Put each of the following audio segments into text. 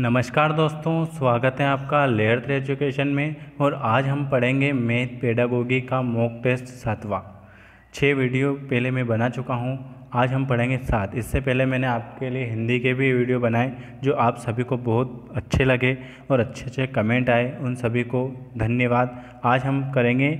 नमस्कार दोस्तों स्वागत है आपका लेयर थ्री एजुकेशन में और आज हम पढ़ेंगे मैथ पेडागोगी का मॉक टेस्ट सातवां छः वीडियो पहले मैं बना चुका हूँ आज हम पढ़ेंगे सात इससे पहले मैंने आपके लिए हिंदी के भी वीडियो बनाए जो आप सभी को बहुत अच्छे लगे और अच्छे अच्छे कमेंट आए उन सभी को धन्यवाद आज हम करेंगे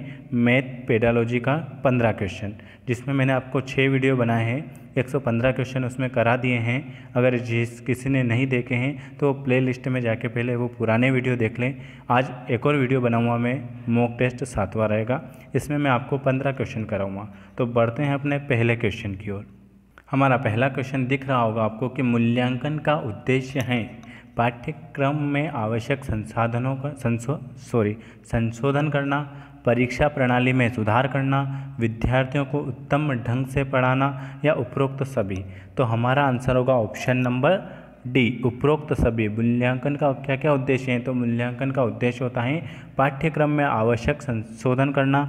मैथ पेडालॉजी का पंद्रह क्वेश्चन जिसमें मैंने आपको छः वीडियो बनाए हैं 115 क्वेश्चन उसमें करा दिए हैं अगर जिस किसी ने नहीं देखे हैं तो प्ले लिस्ट में जाके पहले वो पुराने वीडियो देख लें आज एक और वीडियो बनाऊँगा मैं मॉक टेस्ट सातवां रहेगा इसमें मैं आपको पंद्रह क्वेश्चन कराऊँगा तो बढ़ते हैं अपने पहले क्वेश्चन की ओर हमारा पहला क्वेश्चन दिख रहा होगा आपको कि मूल्यांकन का उद्देश्य है पाठ्यक्रम में आवश्यक संसाधनों का संशो सॉरी संशोधन करना परीक्षा प्रणाली में सुधार करना विद्यार्थियों को उत्तम ढंग से पढ़ाना या उपरोक्त सभी तो हमारा आंसर होगा ऑप्शन नंबर डी उपरोक्त सभी मूल्यांकन का क्या क्या उद्देश्य है तो मूल्यांकन का उद्देश्य होता है पाठ्यक्रम में आवश्यक संशोधन करना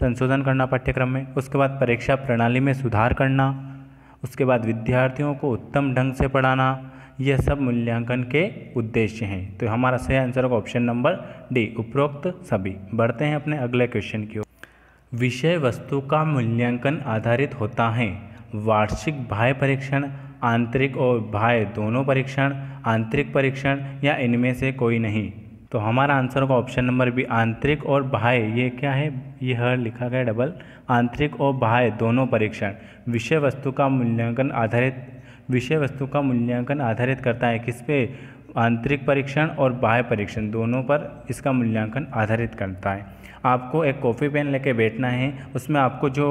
संशोधन करना पाठ्यक्रम में उसके बाद परीक्षा प्रणाली में सुधार करना उसके बाद विद्यार्थियों को उत्तम ढंग से पढ़ाना यह सब मूल्यांकन के उद्देश्य हैं तो हमारा सही आंसर होगा ऑप्शन नंबर डी उपरोक्त सभी बढ़ते हैं अपने अगले क्वेश्चन की ओर विषय वस्तु का मूल्यांकन आधारित होता है वार्षिक बाह्य परीक्षण आंतरिक और बाह्य दोनों परीक्षण आंतरिक परीक्षण या इनमें से कोई नहीं तो हमारा आंसर होगा ऑप्शन नंबर बी आंतरिक और बाह्य ये क्या है ये हर लिखा गया डबल आंतरिक और बाह्य दोनों परीक्षण विषय वस्तु का मूल्यांकन आधारित विषय वस्तु का मूल्यांकन आधारित करता है किस पे आंतरिक परीक्षण और बाह्य परीक्षण दोनों पर इसका मूल्यांकन आधारित करता है आपको एक कॉफ़ी पेन लेके बैठना है उसमें आपको जो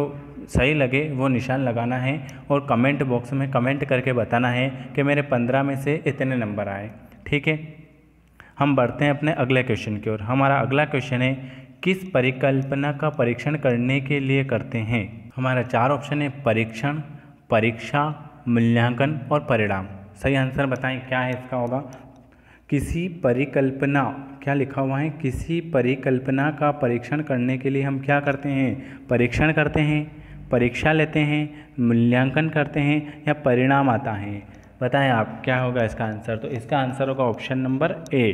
सही लगे वो निशान लगाना है और कमेंट बॉक्स में कमेंट करके बताना है कि मेरे पंद्रह में से इतने नंबर आए ठीक है हम बढ़ते हैं अपने अगले क्वेश्चन की ओर हमारा अगला क्वेश्चन है किस परिकल्पना का परीक्षण करने के लिए करते हैं हमारा चार ऑप्शन है परीक्षण परीक्षा मूल्यांकन और परिणाम सही आंसर बताएं क्या है इसका होगा किसी परिकल्पना क्या लिखा हुआ है किसी परिकल्पना का परीक्षण करने के लिए हम क्या करते हैं परीक्षण करते हैं परीक्षा लेते हैं मूल्यांकन करते हैं या परिणाम आता है बताएं आप क्या होगा इसका आंसर तो इसका आंसर होगा ऑप्शन नंबर ए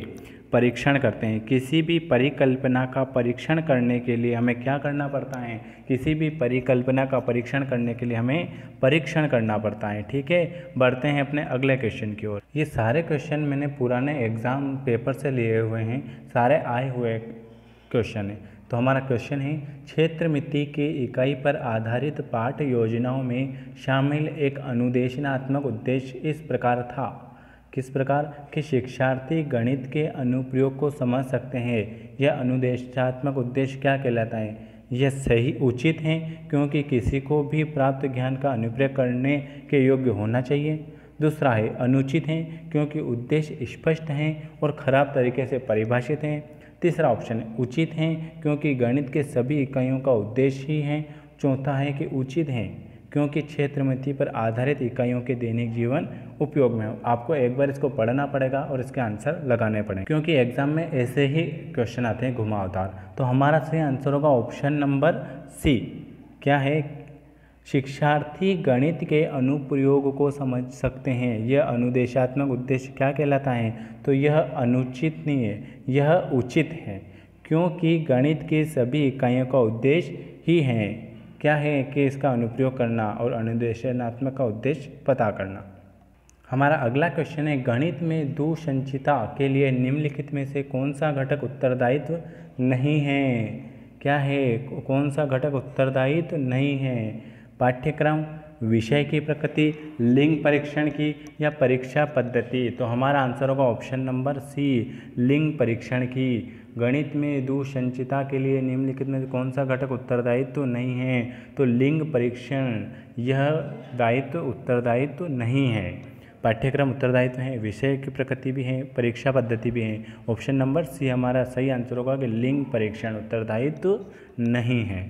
परीक्षण करते हैं किसी भी परिकल्पना का परीक्षण करने के लिए हमें क्या करना पड़ता है किसी भी परिकल्पना का परीक्षण करने के लिए हमें परीक्षण करना पड़ता है ठीक है बढ़ते हैं अपने अगले क्वेश्चन की ओर ये सारे क्वेश्चन मैंने पुराने एग्ज़ाम पेपर से लिए हुए हैं सारे आए हुए क्वेश्चन हैं तो हमारा क्वेश्चन है क्षेत्र मिति के इकाई पर आधारित पाठ योजनाओं में शामिल एक अनुदेशनात्मक उद्देश्य इस प्रकार था किस प्रकार कि शिक्षार्थी गणित के अनुप्रयोग को समझ सकते हैं यह अनुदेशात्मक उद्देश्य क्या कहलाता है यह सही उचित हैं क्योंकि किसी को भी प्राप्त ज्ञान का अनुप्रयोग करने के योग्य होना चाहिए दूसरा है अनुचित हैं क्योंकि उद्देश्य स्पष्ट हैं और खराब तरीके से परिभाषित हैं तीसरा ऑप्शन उचित हैं क्योंकि गणित के सभी इकाइयों का उद्देश्य ही है चौथा है कि उचित हैं क्योंकि क्षेत्र मिति पर आधारित इकाइयों के दैनिक जीवन उपयोग में हो आपको एक बार इसको पढ़ना पड़ेगा और इसके आंसर लगाने पड़ेंगे क्योंकि एग्जाम में ऐसे ही क्वेश्चन आते हैं घुमावदार तो हमारा सही आंसर होगा ऑप्शन नंबर सी क्या है शिक्षार्थी गणित के अनुप्रयोग को समझ सकते हैं यह अनुदेशात्मक उद्देश्य क्या कहलाता है तो यह अनुचित नहीं है यह उचित है क्योंकि गणित के सभी इकाइयों का उद्देश्य ही है क्या है कि इसका अनुप्रयोग करना और अनुदेशनात्मक का उद्देश्य पता करना हमारा अगला क्वेश्चन है गणित में दूसंचिता के लिए निम्नलिखित में से कौन सा घटक उत्तरदायित्व नहीं है क्या है कौन सा घटक उत्तरदायित्व नहीं है पाठ्यक्रम विषय की प्रकृति लिंग परीक्षण की या परीक्षा पद्धति तो हमारा आंसर होगा ऑप्शन नंबर सी लिंग परीक्षण की गणित में दूसंचिता के लिए निम्नलिखित में कौन सा घटक उत्तरदायित्व तो नहीं है तो लिंग परीक्षण यह दायित्व तो उत्तरदायित्व तो नहीं है पाठ्यक्रम उत्तरदायित्व है विषय की प्रकृति भी है परीक्षा पद्धति भी है ऑप्शन नंबर सी हमारा सही आंसर होगा कि लिंग परीक्षण उत्तरदायित्व नहीं है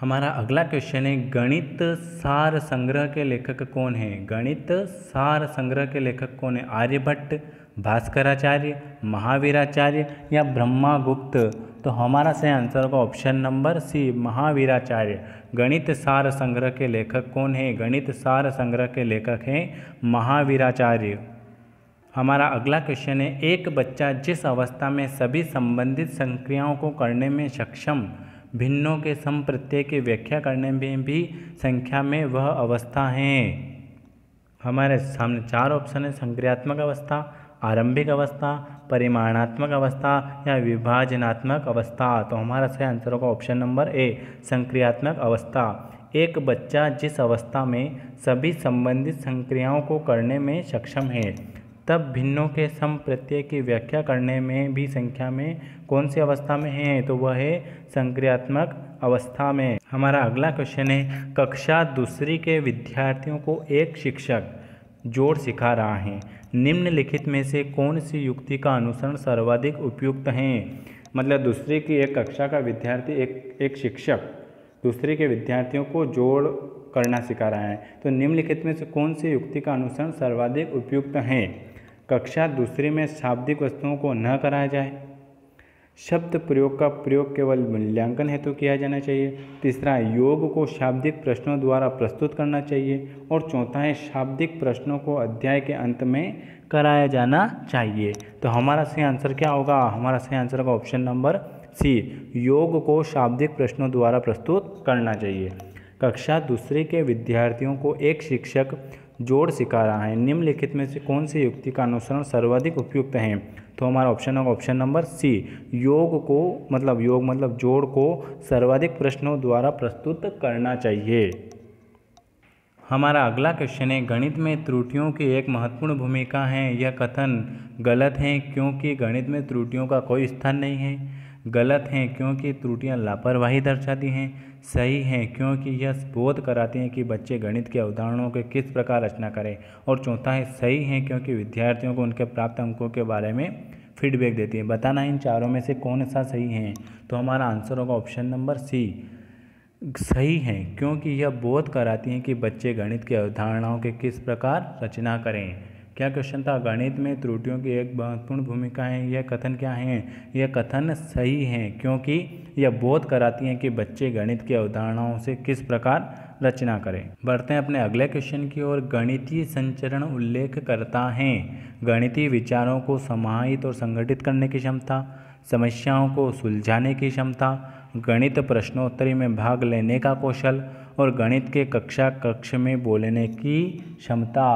हमारा अगला क्वेश्चन है गणित सार संग्रह के लेखक कौन है गणित सार संग्रह के लेखक कौन है आर्यभट्ट भास्कराचार्य महावीराचार्य या ब्रह्मागुप्त तो हमारा सही आंसर होगा ऑप्शन नंबर सी महावीराचार्य गणित सार संग्रह के लेखक कौन है गणित सार संग्रह के लेखक हैं महावीराचार्य हमारा अगला क्वेश्चन है एक बच्चा जिस अवस्था में सभी संबंधित संक्रियाओं को करने में सक्षम भिन्नों के प्रत्यय की व्याख्या करने में भी संख्या में वह अवस्था हैं हमारे सामने चार ऑप्शन है संक्रियात्मक अवस्था आरंभिक अवस्था परिमाणात्मक अवस्था या विभाजनात्मक अवस्था तो हमारा सही आंसर होगा ऑप्शन नंबर ए संक्रियात्मक अवस्था एक बच्चा जिस अवस्था में सभी संबंधित संक्रियाओं को करने में सक्षम है तब भिन्नों के सम प्रत्यय की व्याख्या करने में भी संख्या में कौन सी अवस्था में है तो वह है संक्रियात्मक अवस्था में हमारा अगला क्वेश्चन है कक्षा दूसरी के विद्यार्थियों को एक शिक्षक जोड़ सिखा रहा है निम्नलिखित में से कौन सी युक्ति का अनुसरण सर्वाधिक उपयुक्त है मतलब दूसरे की एक कक्षा का विद्यार्थी एक एक शिक्षक दूसरे के विद्यार्थियों को जोड़ करना सिखा रहा है तो निम्नलिखित में से कौन सी युक्ति का अनुसरण सर्वाधिक उपयुक्त है कक्षा दूसरे में शाब्दिक वस्तुओं को न कराया जाए शब्द प्रयोग का प्रयोग केवल मूल्यांकन हेतु तो किया जाना चाहिए तीसरा योग को शाब्दिक प्रश्नों द्वारा प्रस्तुत करना चाहिए और चौथा है शाब्दिक प्रश्नों को अध्याय के अंत में कराया जाना चाहिए तो हमारा सही आंसर क्या होगा हमारा सही आंसर होगा ऑप्शन नंबर सी योग को शाब्दिक प्रश्नों द्वारा प्रस्तुत करना चाहिए कक्षा दूसरे के विद्यार्थियों को एक शिक्षक जोड़ सिखा रहा है निम्नलिखित में से कौन सी युक्ति का अनुसरण सर्वाधिक उपयुक्त है तो हमारा ऑप्शन होगा ऑप्शन नंबर सी योग को मतलब योग मतलब जोड़ को सर्वाधिक प्रश्नों द्वारा प्रस्तुत करना चाहिए हमारा अगला क्वेश्चन है गणित में त्रुटियों की एक महत्वपूर्ण भूमिका है यह कथन गलत है क्योंकि गणित में त्रुटियों का कोई स्थान नहीं है गलत हैं क्योंकि त्रुटियां लापरवाही दर्शाती हैं सही हैं क्योंकि यह बोध कराती हैं कि बच्चे गणित के अवधारणों के किस प्रकार रचना करें और चौथा है सही हैं क्योंकि विद्यार्थियों को उनके प्राप्त अंकों के बारे में फीडबैक देती है बताना इन चारों में से कौन सा सही है तो हमारा आंसर होगा ऑप्शन नंबर सी सही है क्योंकि यह बोध कराती हैं कि बच्चे गणित के अवधारणाओं के किस प्रकार रचना करें क्या क्वेश्चन था गणित में त्रुटियों की एक महत्वपूर्ण भूमिका है यह कथन क्या है यह कथन सही है क्योंकि यह बोध कराती हैं कि बच्चे गणित की अवधारणाओं से किस प्रकार रचना करें बढ़ते हैं अपने अगले क्वेश्चन की ओर गणितीय संचरण उल्लेख करता है गणितीय विचारों को समाहित और संगठित करने की क्षमता समस्याओं को सुलझाने की क्षमता गणित प्रश्नोत्तरी में भाग लेने का कौशल और गणित के कक्षा कक्ष में बोलने की क्षमता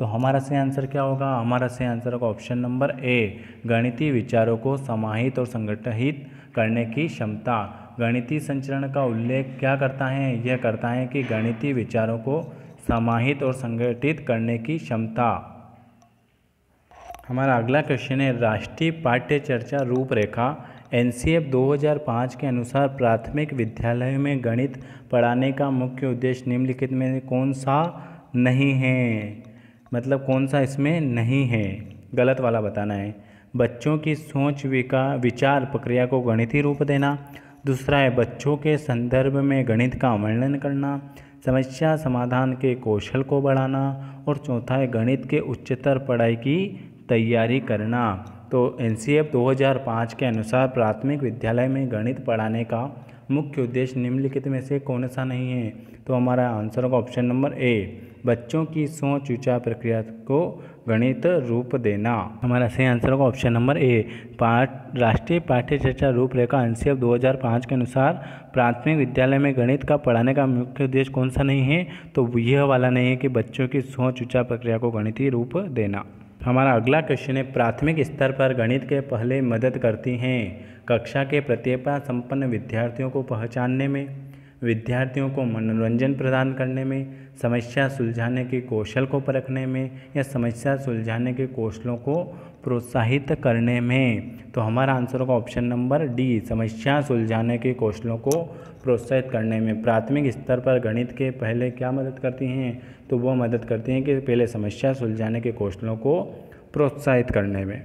तो हमारा सही आंसर क्या होगा हमारा सही आंसर होगा ऑप्शन नंबर ए गणितीय विचारों को समाहित और संगठित करने की क्षमता गणितीय संचरण का उल्लेख क्या करता है यह करता है कि गणितीय विचारों को समाहित और संगठित करने की क्षमता हमारा अगला क्वेश्चन है राष्ट्रीय पाठ्य चर्चा रूपरेखा एन 2005 के अनुसार प्राथमिक विद्यालय में गणित पढ़ाने का मुख्य उद्देश्य निम्नलिखित में कौन सा नहीं है मतलब कौन सा इसमें नहीं है गलत वाला बताना है बच्चों की सोच विका विचार प्रक्रिया को गणितीय रूप देना दूसरा है बच्चों के संदर्भ में गणित का वर्णन करना समस्या समाधान के कौशल को बढ़ाना और चौथा है गणित के उच्चतर पढ़ाई की तैयारी करना तो एन 2005 के अनुसार प्राथमिक विद्यालय में गणित पढ़ाने का मुख्य उद्देश्य निम्नलिखित में से कौन सा नहीं है तो हमारा आंसर होगा ऑप्शन नंबर ए बच्चों की सोच विचार प्रक्रिया को गणित रूप देना हमारा सही आंसर होगा ऑप्शन नंबर ए पाठ राष्ट्रीय पाठ्य चर्चा रूपरेखा एनसीएफ 2005 के अनुसार प्राथमिक विद्यालय में गणित का पढ़ाने का मुख्य उद्देश्य कौन सा नहीं है तो यह वाला नहीं है कि बच्चों की सोच विचार प्रक्रिया को गणितीय रूप देना हमारा अगला क्वेश्चन है प्राथमिक स्तर पर गणित के पहले मदद करती हैं कक्षा के प्रतिभा संपन्न विद्यार्थियों को पहचानने में विद्यार्थियों को मनोरंजन प्रदान करने में समस्या सुलझाने के कौशल को परखने में या समस्या सुलझाने के कौशलों को प्रोत्साहित करने में तो हमारा आंसर होगा ऑप्शन नंबर डी समस्या सुलझाने के कौशलों को प्रोत्साहित करने में प्राथमिक स्तर पर गणित के पहले क्या मदद करती हैं तो वो मदद करती हैं कि पहले समस्या सुलझाने के कौशलों को प्रोत्साहित करने में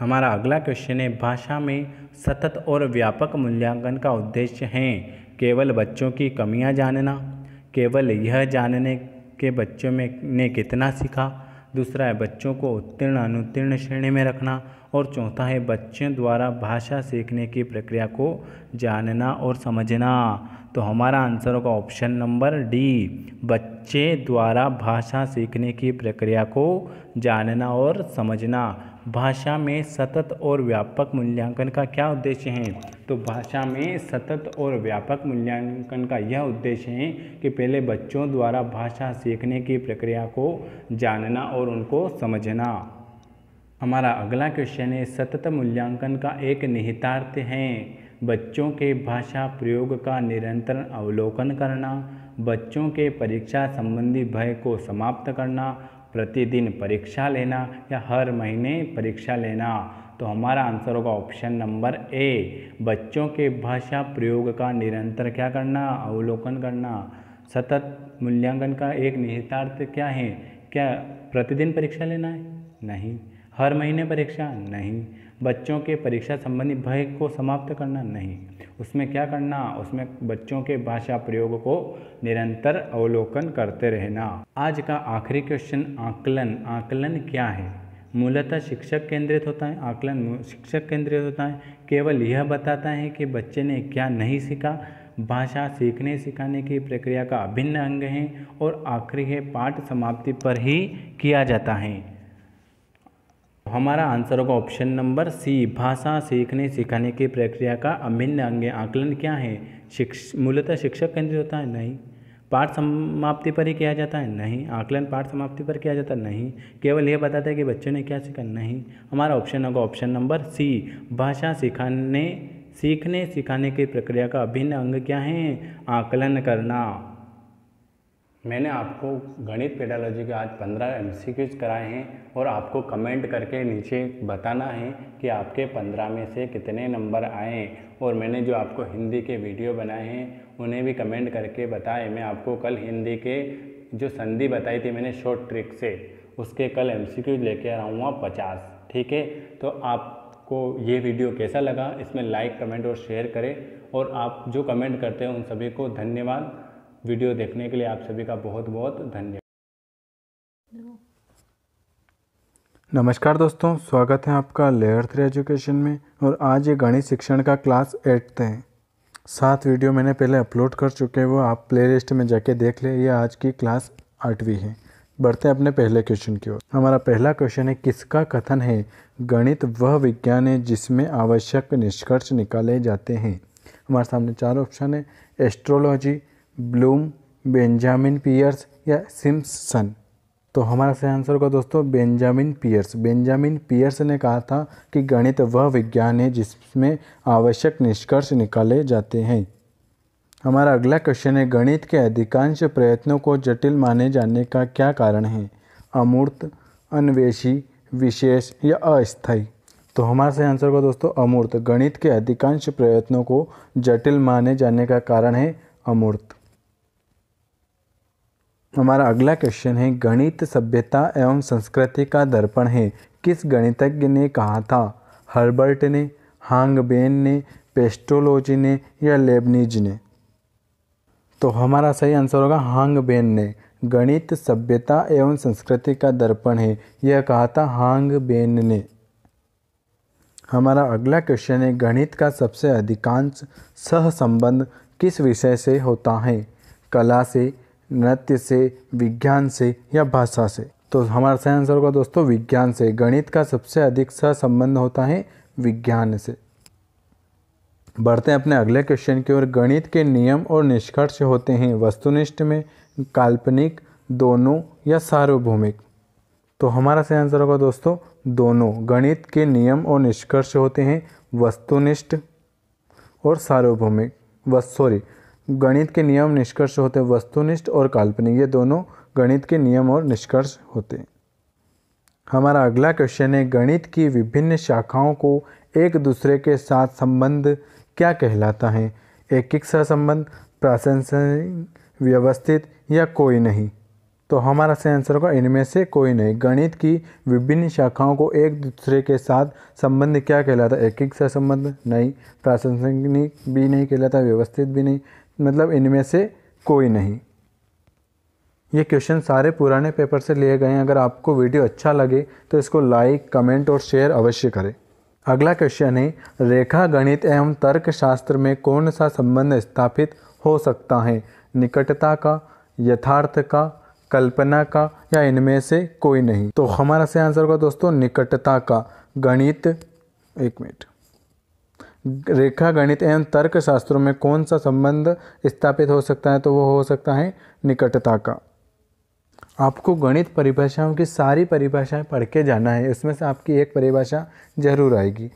हमारा अगला क्वेश्चन है भाषा में सतत और व्यापक मूल्यांकन का उद्देश्य है केवल बच्चों की कमियां जानना केवल यह जानने के बच्चों में ने कितना सीखा दूसरा है बच्चों को उत्तीर्ण अनुत्तीर्ण श्रेणी में रखना और चौथा है बच्चों द्वारा भाषा सीखने की प्रक्रिया को जानना और समझना तो हमारा आंसर होगा ऑप्शन नंबर डी बच्चे द्वारा भाषा सीखने की प्रक्रिया को जानना और समझना भाषा में सतत और व्यापक मूल्यांकन का क्या उद्देश्य है तो भाषा में सतत और व्यापक मूल्यांकन का यह उद्देश्य है कि पहले बच्चों द्वारा भाषा सीखने की प्रक्रिया को जानना और उनको समझना हमारा अगला क्वेश्चन है सतत मूल्यांकन का एक निहितार्थ है बच्चों के भाषा प्रयोग का निरंतर अवलोकन करना बच्चों के परीक्षा संबंधी भय को समाप्त करना प्रतिदिन परीक्षा लेना या हर महीने परीक्षा लेना तो हमारा आंसर होगा ऑप्शन नंबर ए बच्चों के भाषा प्रयोग का निरंतर क्या करना अवलोकन करना सतत मूल्यांकन का एक निहितार्थ क्या है क्या प्रतिदिन परीक्षा लेना है नहीं हर महीने परीक्षा नहीं बच्चों के परीक्षा संबंधी भय को समाप्त करना नहीं उसमें क्या करना उसमें बच्चों के भाषा प्रयोग को निरंतर अवलोकन करते रहना आज का आखिरी क्वेश्चन आकलन आकलन क्या है मूलतः शिक्षक केंद्रित होता है आकलन शिक्षक केंद्रित होता है केवल यह बताता है कि बच्चे ने क्या नहीं सीखा भाषा सीखने सिखाने की प्रक्रिया का अभिन्न अंग है और आखिरी है पाठ समाप्ति पर ही किया जाता है हमारा आंसर होगा ऑप्शन नंबर सी भाषा सीखने सिखाने की प्रक्रिया का अभिन्न अंग आकलन क्या है शिक्ष मूलतः शिक्षक केंद्रित होता है नहीं पाठ समाप्ति पर ही किया जाता है नहीं आकलन पाठ समाप्ति पर किया जाता है नहीं केवल यह बताता है कि बच्चों ने क्या सीखा नहीं हमारा ऑप्शन होगा ऑप्शन नंबर सी भाषा सिखाने सीखने सिखाने की प्रक्रिया का अभिन्न अंग क्या है आकलन करना मैंने आपको गणित पेडालॉजी के आज 15 एम कराए हैं और आपको कमेंट करके नीचे बताना है कि आपके 15 में से कितने नंबर आए और मैंने जो आपको हिंदी के वीडियो बनाए हैं उन्हें भी कमेंट करके बताएं मैं आपको कल हिंदी के जो संधि बताई थी मैंने शॉर्ट ट्रिक से उसके कल एम सी क्यूज लेके आऊँगा पचास ठीक है तो आपको ये वीडियो कैसा लगा इसमें लाइक कमेंट और शेयर करें और आप जो कमेंट करते हैं उन सभी को धन्यवाद वीडियो देखने के लिए आप सभी का बहुत बहुत धन्यवाद नमस्कार दोस्तों स्वागत है आपका लेयर थ्री एजुकेशन में और आज ये गणित शिक्षण का क्लास एट है सात वीडियो मैंने पहले अपलोड कर चुके हैं वो आप प्लेलिस्ट में जाके देख ले ये आज की क्लास आठवीं है बढ़ते हैं अपने पहले क्वेश्चन की ओर हमारा पहला क्वेश्चन है किसका कथन है गणित वह विज्ञान है जिसमें आवश्यक निष्कर्ष निकाले जाते हैं हमारे सामने चार ऑप्शन है एस्ट्रोलॉजी ब्लूम बेंजामिन पियर्स या सिम्सन तो हमारा सही आंसर होगा दोस्तों बेंजामिन पियर्स बेंजामिन पियर्स ने कहा था कि गणित वह विज्ञान है जिसमें आवश्यक निष्कर्ष निकाले जाते हैं हमारा अगला क्वेश्चन है गणित के अधिकांश प्रयत्नों को जटिल माने जाने का क्या कारण है अमूर्त अन्वेषी विशेष या अस्थायी तो हमारा सही आंसर होगा दोस्तों अमूर्त गणित के अधिकांश प्रयत्नों को जटिल माने जाने का कारण है अमूर्त हमारा अगला क्वेश्चन है गणित सभ्यता एवं संस्कृति का दर्पण है किस गणितज्ञ ने कहा था हर्बर्ट ने हांगबेन ने पेस्टोलोजी ने या लेबनीज ने तो हमारा सही आंसर होगा हांगबेन ने गणित सभ्यता एवं संस्कृति का दर्पण है यह कहा था हांगबेन ने हमारा अगला क्वेश्चन है गणित का सबसे अधिकांश सहसंबंध किस विषय से होता है कला से नृत्य से विज्ञान से या भाषा से तो हमारा सही आंसर होगा दोस्तों विज्ञान से गणित का सबसे अधिक सा संबंध होता है विज्ञान से बढ़ते हैं अपने अगले क्वेश्चन की ओर गणित के नियम और निष्कर्ष होते हैं वस्तुनिष्ठ में काल्पनिक दोनों या सार्वभौमिक तो हमारा सही आंसर होगा दोस्तों दोनों गणित के नियम और निष्कर्ष होते हैं वस्तुनिष्ठ और सार्वभौमिक वस सॉरी गणित के नियम निष्कर्ष होते हैं वस्तुनिष्ठ और काल्पनिक ये दोनों गणित के नियम और निष्कर्ष होते हैं हमारा अगला क्वेश्चन है गणित की विभिन्न शाखाओं को एक दूसरे के साथ संबंध क्या कहलाता है एक सहसंबंध प्रासंगिक व्यवस्थित या कोई नहीं तो हमारा सही आंसर होगा इनमें से कोई नहीं गणित की विभिन्न शाखाओं को एक दूसरे के साथ संबंध क्या कहलाता है एक एक सहसंबंध नहीं प्रासंसनिक भी नहीं कहलाता व्यवस्थित भी नहीं मतलब इनमें से कोई नहीं ये क्वेश्चन सारे पुराने पेपर से लिए गए हैं अगर आपको वीडियो अच्छा लगे तो इसको लाइक कमेंट और शेयर अवश्य करें अगला क्वेश्चन है रेखा गणित एवं तर्क शास्त्र में कौन सा संबंध स्थापित हो सकता है निकटता का यथार्थ का कल्पना का या इनमें से कोई नहीं तो हमारा से आंसर होगा दोस्तों निकटता का गणित एक मिनट रेखा गणित एवं तर्क शास्त्रों में कौन सा संबंध स्थापित हो सकता है तो वो हो सकता है निकटता का आपको गणित परिभाषाओं की सारी परिभाषाएं पढ़ के जाना है इसमें से आपकी एक परिभाषा जरूर आएगी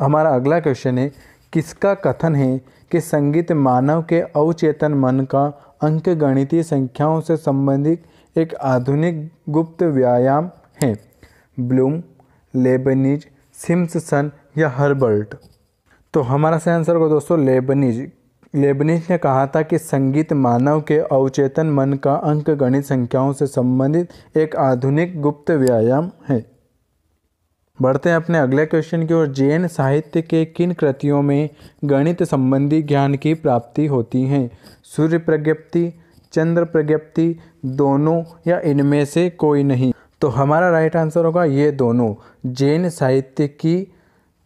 हमारा अगला क्वेश्चन है किसका कथन है कि संगीत मानव के अवचेतन मन का अंक गणितीय संख्याओं से संबंधित एक आधुनिक गुप्त व्यायाम है ब्लूम लेबनिज सिम्सन या हर्बर्ट तो हमारा सही आंसर होगा दोस्तों लेबनीज लेबनीज ने कहा था कि संगीत मानव के अवचेतन मन का अंक गणित संख्याओं से संबंधित एक आधुनिक गुप्त व्यायाम है बढ़ते हैं अपने अगले क्वेश्चन की ओर जैन साहित्य के किन कृतियों में गणित संबंधी ज्ञान की प्राप्ति होती है सूर्य प्रज्ञप्ति चंद्र प्रज्ञप्ति दोनों या इनमें से कोई नहीं तो हमारा राइट आंसर होगा ये दोनों जैन साहित्य की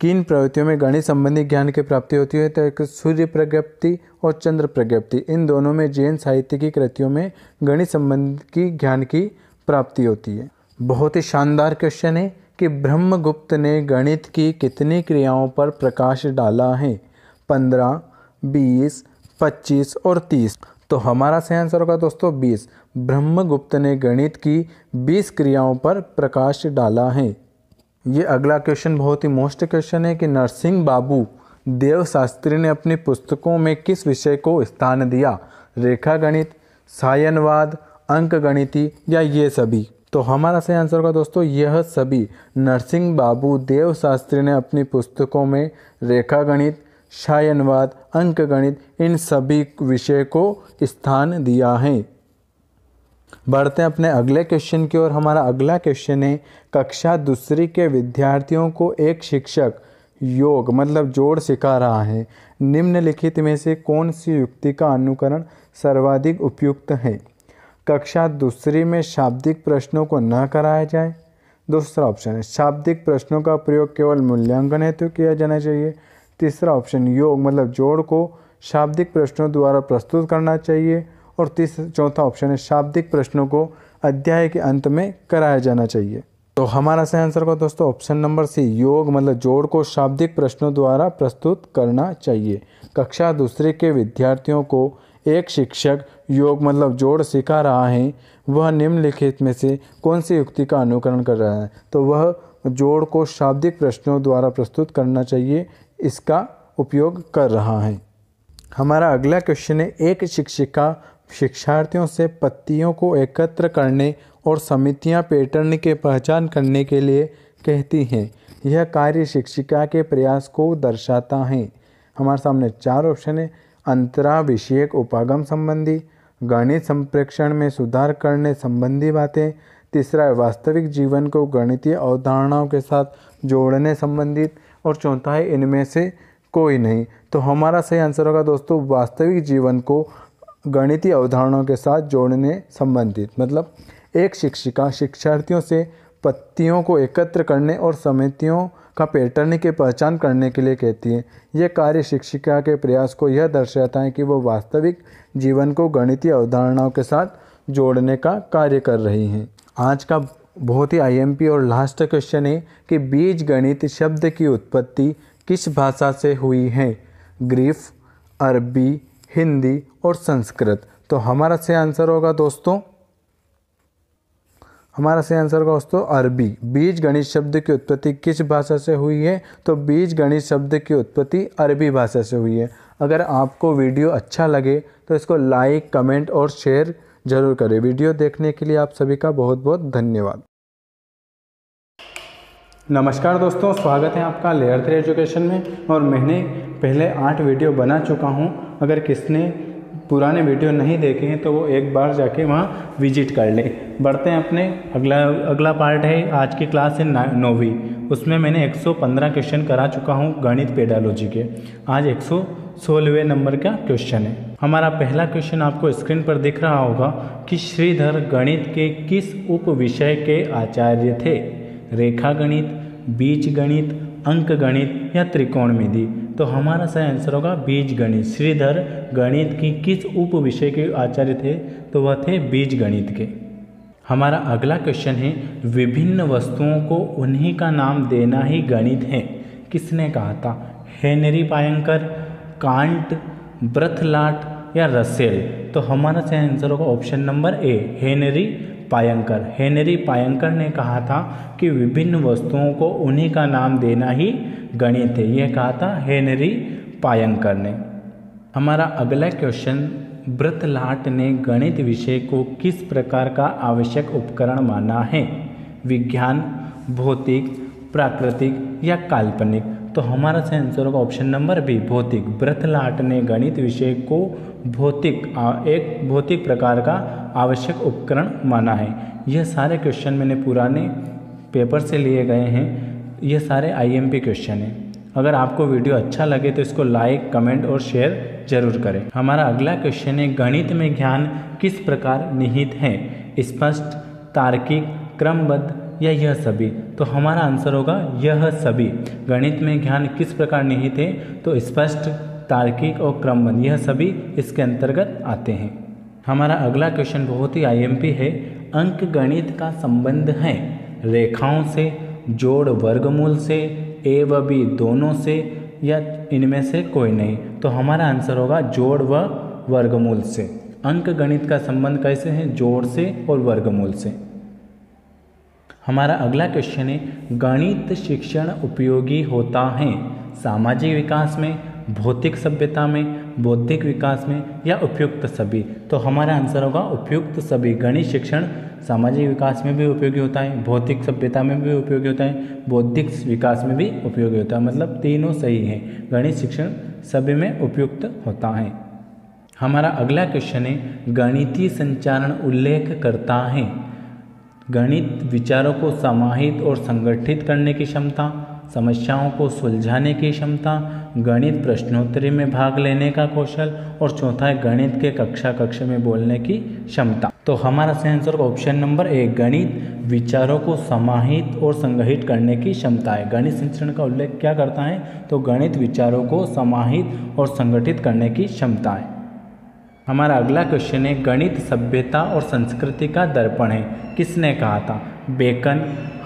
किन प्रवृत्तियों में गणित संबंधी ज्ञान की प्राप्ति होती है तो एक सूर्य प्रज्ञप्ति और चंद्र प्रज्ञप्ति इन दोनों में जैन साहित्य की कृतियों में गणित संबंध की ज्ञान की प्राप्ति होती है बहुत ही शानदार क्वेश्चन है कि ब्रह्मगुप्त ने गणित की कितनी क्रियाओं पर प्रकाश डाला है पंद्रह बीस पच्चीस और तीस तो हमारा सही आंसर होगा दोस्तों बीस ब्रह्मगुप्त ने गणित की बीस क्रियाओं पर प्रकाश डाला है ये अगला क्वेश्चन बहुत ही मोस्ट क्वेश्चन है कि नरसिंह बाबू देव शास्त्री ने अपनी पुस्तकों में किस विषय को स्थान दिया रेखा गणित सायनवाद अंक गणिति या ये सभी तो हमारा सही आंसर होगा दोस्तों यह सभी नरसिंह बाबू देव शास्त्री ने अपनी पुस्तकों में रेखा गणित शायनवाद अंक गणित इन सभी विषय को स्थान दिया है बढ़ते हैं अपने अगले क्वेश्चन की ओर हमारा अगला क्वेश्चन है कक्षा दूसरी के विद्यार्थियों को एक शिक्षक योग मतलब जोड़ सिखा रहा है निम्नलिखित में से कौन सी युक्ति का अनुकरण सर्वाधिक उपयुक्त है कक्षा दूसरी में शाब्दिक प्रश्नों को न कराया जाए दूसरा ऑप्शन है शाब्दिक प्रश्नों का प्रयोग केवल मूल्यांकन हेतु किया जाना चाहिए तीसरा ऑप्शन योग मतलब जोड़ को शाब्दिक प्रश्नों द्वारा प्रस्तुत करना चाहिए और तीसरा चौथा ऑप्शन है शाब्दिक प्रश्नों को अध्याय के अंत में कराया जाना चाहिए तो हमारा सही आंसर होगा दोस्तों ऑप्शन नंबर सी योग मतलब जोड़ को शाब्दिक प्रश्नों द्वारा प्रस्तुत करना चाहिए कक्षा दूसरे के विद्यार्थियों को एक शिक्षक योग मतलब जोड़ सिखा रहा है वह निम्नलिखित में से कौन सी युक्ति का अनुकरण कर रहा है तो वह जोड़ को शाब्दिक प्रश्नों द्वारा प्रस्तुत करना चाहिए इसका उपयोग कर रहा है हमारा अगला क्वेश्चन है एक शिक्षिका शिक्षार्थियों से पत्तियों को एकत्र करने और समितियां पैटर्न के पहचान करने के लिए कहती हैं यह कार्य शिक्षिका के प्रयास को दर्शाता है हमारे सामने चार ऑप्शन है अंतरा विषयक उपागम संबंधी गणित संप्रेक्षण में सुधार करने संबंधी बातें तीसरा है वास्तविक जीवन को गणितीय अवधारणाओं के साथ जोड़ने संबंधित और चौथा है इनमें से कोई नहीं तो हमारा सही आंसर होगा दोस्तों वास्तविक जीवन को गणितीय अवधारणाओं के साथ जोड़ने संबंधित मतलब एक शिक्षिका शिक्षार्थियों से पत्तियों को एकत्र करने और समितियों का पैटर्न की पहचान करने के लिए कहती है ये कार्य शिक्षिका के प्रयास को यह दर्शाता है कि वो वास्तविक जीवन को गणितीय अवधारणाओं के साथ जोड़ने का कार्य कर रही हैं आज का बहुत ही आईएमपी और लास्ट क्वेश्चन है कि बीज गणित शब्द की उत्पत्ति किस भाषा से हुई है ग्रीफ अरबी हिंदी और संस्कृत तो हमारा सही आंसर होगा दोस्तों हमारा सही आंसर होगा दोस्तों अरबी बीज गणित शब्द की उत्पत्ति किस भाषा से हुई है तो बीज गणित शब्द की उत्पत्ति अरबी भाषा से हुई है अगर आपको वीडियो अच्छा लगे तो इसको लाइक कमेंट और शेयर ज़रूर करें वीडियो देखने के लिए आप सभी का बहुत बहुत धन्यवाद नमस्कार दोस्तों स्वागत है आपका लेयर थ्री एजुकेशन में और मैंने पहले आठ वीडियो बना चुका हूँ अगर किसने पुराने वीडियो नहीं देखे हैं तो वो एक बार जाके वहाँ विजिट कर लें बढ़ते हैं अपने अगला अगला पार्ट है आज की क्लास है नौवीं उसमें मैंने 115 क्वेश्चन करा चुका हूँ गणित पेडालोजी के आज एक सोलहवें नंबर का क्वेश्चन है हमारा पहला क्वेश्चन आपको स्क्रीन पर दिख रहा होगा कि श्रीधर गणित के किस उप विषय के आचार्य थे रेखा गणित बीज गणित अंक गणित या त्रिकोणमिति तो हमारा सही आंसर होगा बीज गणित श्रीधर गणित की किस उप विषय के आचार्य थे तो वह थे बीज गणित के हमारा अगला क्वेश्चन है विभिन्न वस्तुओं को उन्हीं का नाम देना ही गणित है किसने कहा था हेनरी पायंकर कांट ब्रथलाट या रसेल तो हमारा सही आंसर होगा option number A Henri Poincare Henri Poincare ने कहा था कि विभिन्न वस्तुओं को उन्हीं का नाम देना ही गणित है यह कहा था हेनरी पायंकर ने हमारा अगला क्वेश्चन ब्रतलाट ने गणित विषय को किस प्रकार का आवश्यक उपकरण माना है विज्ञान भौतिक प्राकृतिक या काल्पनिक तो हमारा सही आंसर होगा ऑप्शन नंबर बी भौतिक ब्रथलाट ने गणित विषय को भौतिक एक भौतिक प्रकार का आवश्यक उपकरण माना है यह सारे क्वेश्चन मैंने पुराने पेपर से लिए गए हैं यह सारे आईएमपी क्वेश्चन हैं अगर आपको वीडियो अच्छा लगे तो इसको लाइक कमेंट और शेयर जरूर करें हमारा अगला क्वेश्चन है गणित में ज्ञान किस प्रकार निहित है स्पष्ट तार्किक क्रमबद्ध या यह सभी तो हमारा आंसर होगा यह सभी गणित में ज्ञान किस प्रकार निहित है तो स्पष्ट तार्किक और क्रमबंध यह सभी इसके अंतर्गत आते हैं हमारा अगला क्वेश्चन बहुत ही आईएमपी है अंक गणित का संबंध है रेखाओं से जोड़ वर्गमूल से ए व बी दोनों से या इनमें से कोई नहीं तो हमारा आंसर होगा जोड़ व वर्गमूल से अंक गणित का संबंध कैसे है जोड़ से और वर्गमूल से हमारा अगला क्वेश्चन है गणित शिक्षण उपयोगी होता है सामाजिक विकास में भौतिक सभ्यता में बौद्धिक विकास में या उपयुक्त सभी तो हमारा आंसर होगा उपयुक्त सभी गणित शिक्षण सामाजिक विकास में भी उपयोगी होता है भौतिक सभ्यता में भी उपयोगी होता है बौद्धिक विकास में भी उपयोगी होता है मतलब तीनों सही हैं गणित शिक्षण सभी में उपयुक्त होता है हमारा अगला क्वेश्चन है गणितीय संचारण उल्लेख करता है गणित विचारों को समाहित और संगठित करने की क्षमता समस्याओं को सुलझाने की क्षमता गणित प्रश्नोत्तरी में भाग लेने का कौशल और चौथा है गणित के कक्षा कक्ष में बोलने की क्षमता तो हमारा सही आंसर ऑप्शन नंबर एक गणित विचारों को समाहित और संग्रहित करने की क्षमता है गणित संचरण का उल्लेख क्या करता है तो गणित विचारों को समाहित और संगठित करने की क्षमता है हमारा अगला क्वेश्चन है गणित सभ्यता और संस्कृति का दर्पण है किसने कहा था बेकन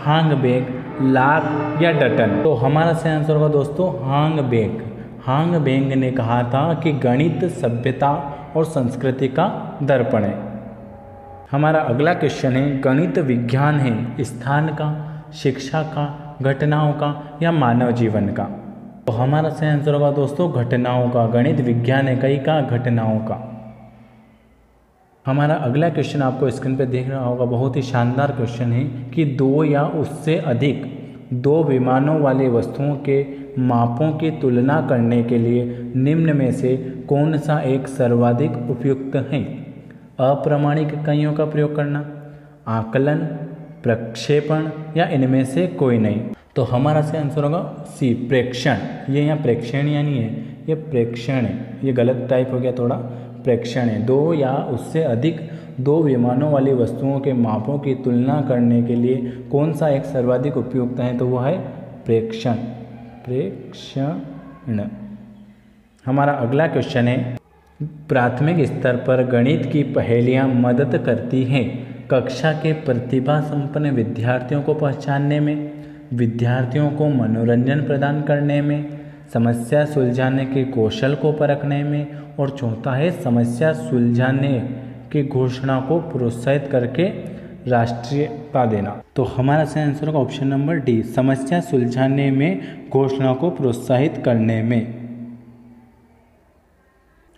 हांग बेग लाक या डटन तो हमारा सही आंसर होगा दोस्तों हांग बेग हांग बेंग ने कहा था कि गणित सभ्यता और संस्कृति का दर्पण है हमारा अगला क्वेश्चन है गणित विज्ञान है स्थान का शिक्षा का घटनाओं का या मानव जीवन का तो हमारा सही आंसर होगा दोस्तों घटनाओं का गणित विज्ञान है कई का घटनाओं का हमारा अगला क्वेश्चन आपको स्क्रीन पर देख रहा होगा बहुत ही शानदार क्वेश्चन है कि दो या उससे अधिक दो विमानों वाले वस्तुओं के मापों की तुलना करने के लिए निम्न में से कौन सा एक सर्वाधिक उपयुक्त है अप्रमाणिक इकाइयों का प्रयोग करना आकलन प्रक्षेपण या इनमें से कोई नहीं तो हमारा से आंसर होगा सी प्रेक्षण ये यहाँ प्रेक्षण यानी है ये प्रेक्षण है ये गलत टाइप हो गया थोड़ा प्रेक्षण है दो या उससे अधिक दो विमानों वाली वस्तुओं के मापों की तुलना करने के लिए कौन सा एक सर्वाधिक उपयुक्त है तो वह है प्रेक्षण प्रेक्षण हमारा अगला क्वेश्चन है प्राथमिक स्तर पर गणित की पहेलियाँ मदद करती हैं कक्षा के प्रतिभा संपन्न विद्यार्थियों को पहचानने में विद्यार्थियों को मनोरंजन प्रदान करने में समस्या सुलझाने के कौशल को परखने में और चौथा है समस्या सुलझाने की घोषणा को प्रोत्साहित करके राष्ट्रीयता देना तो हमारा सही आंसर होगा ऑप्शन नंबर डी समस्या सुलझाने में घोषणा को प्रोत्साहित करने में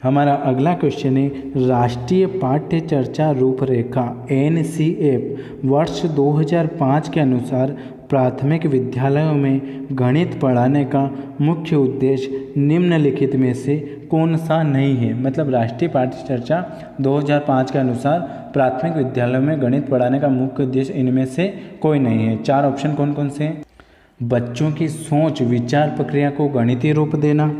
हमारा अगला क्वेश्चन है राष्ट्रीय पाठ्य चर्चा रूपरेखा एन सी एफ वर्ष 2005 के अनुसार प्राथमिक विद्यालयों में गणित पढ़ाने का मुख्य उद्देश्य निम्नलिखित में से कौन सा नहीं है मतलब राष्ट्रीय पाठ्य चर्चा 2005 के अनुसार प्राथमिक विद्यालयों में गणित पढ़ाने का मुख्य उद्देश्य इनमें से कोई नहीं है चार ऑप्शन कौन कौन से हैं बच्चों की सोच विचार प्रक्रिया को गणितीय रूप देना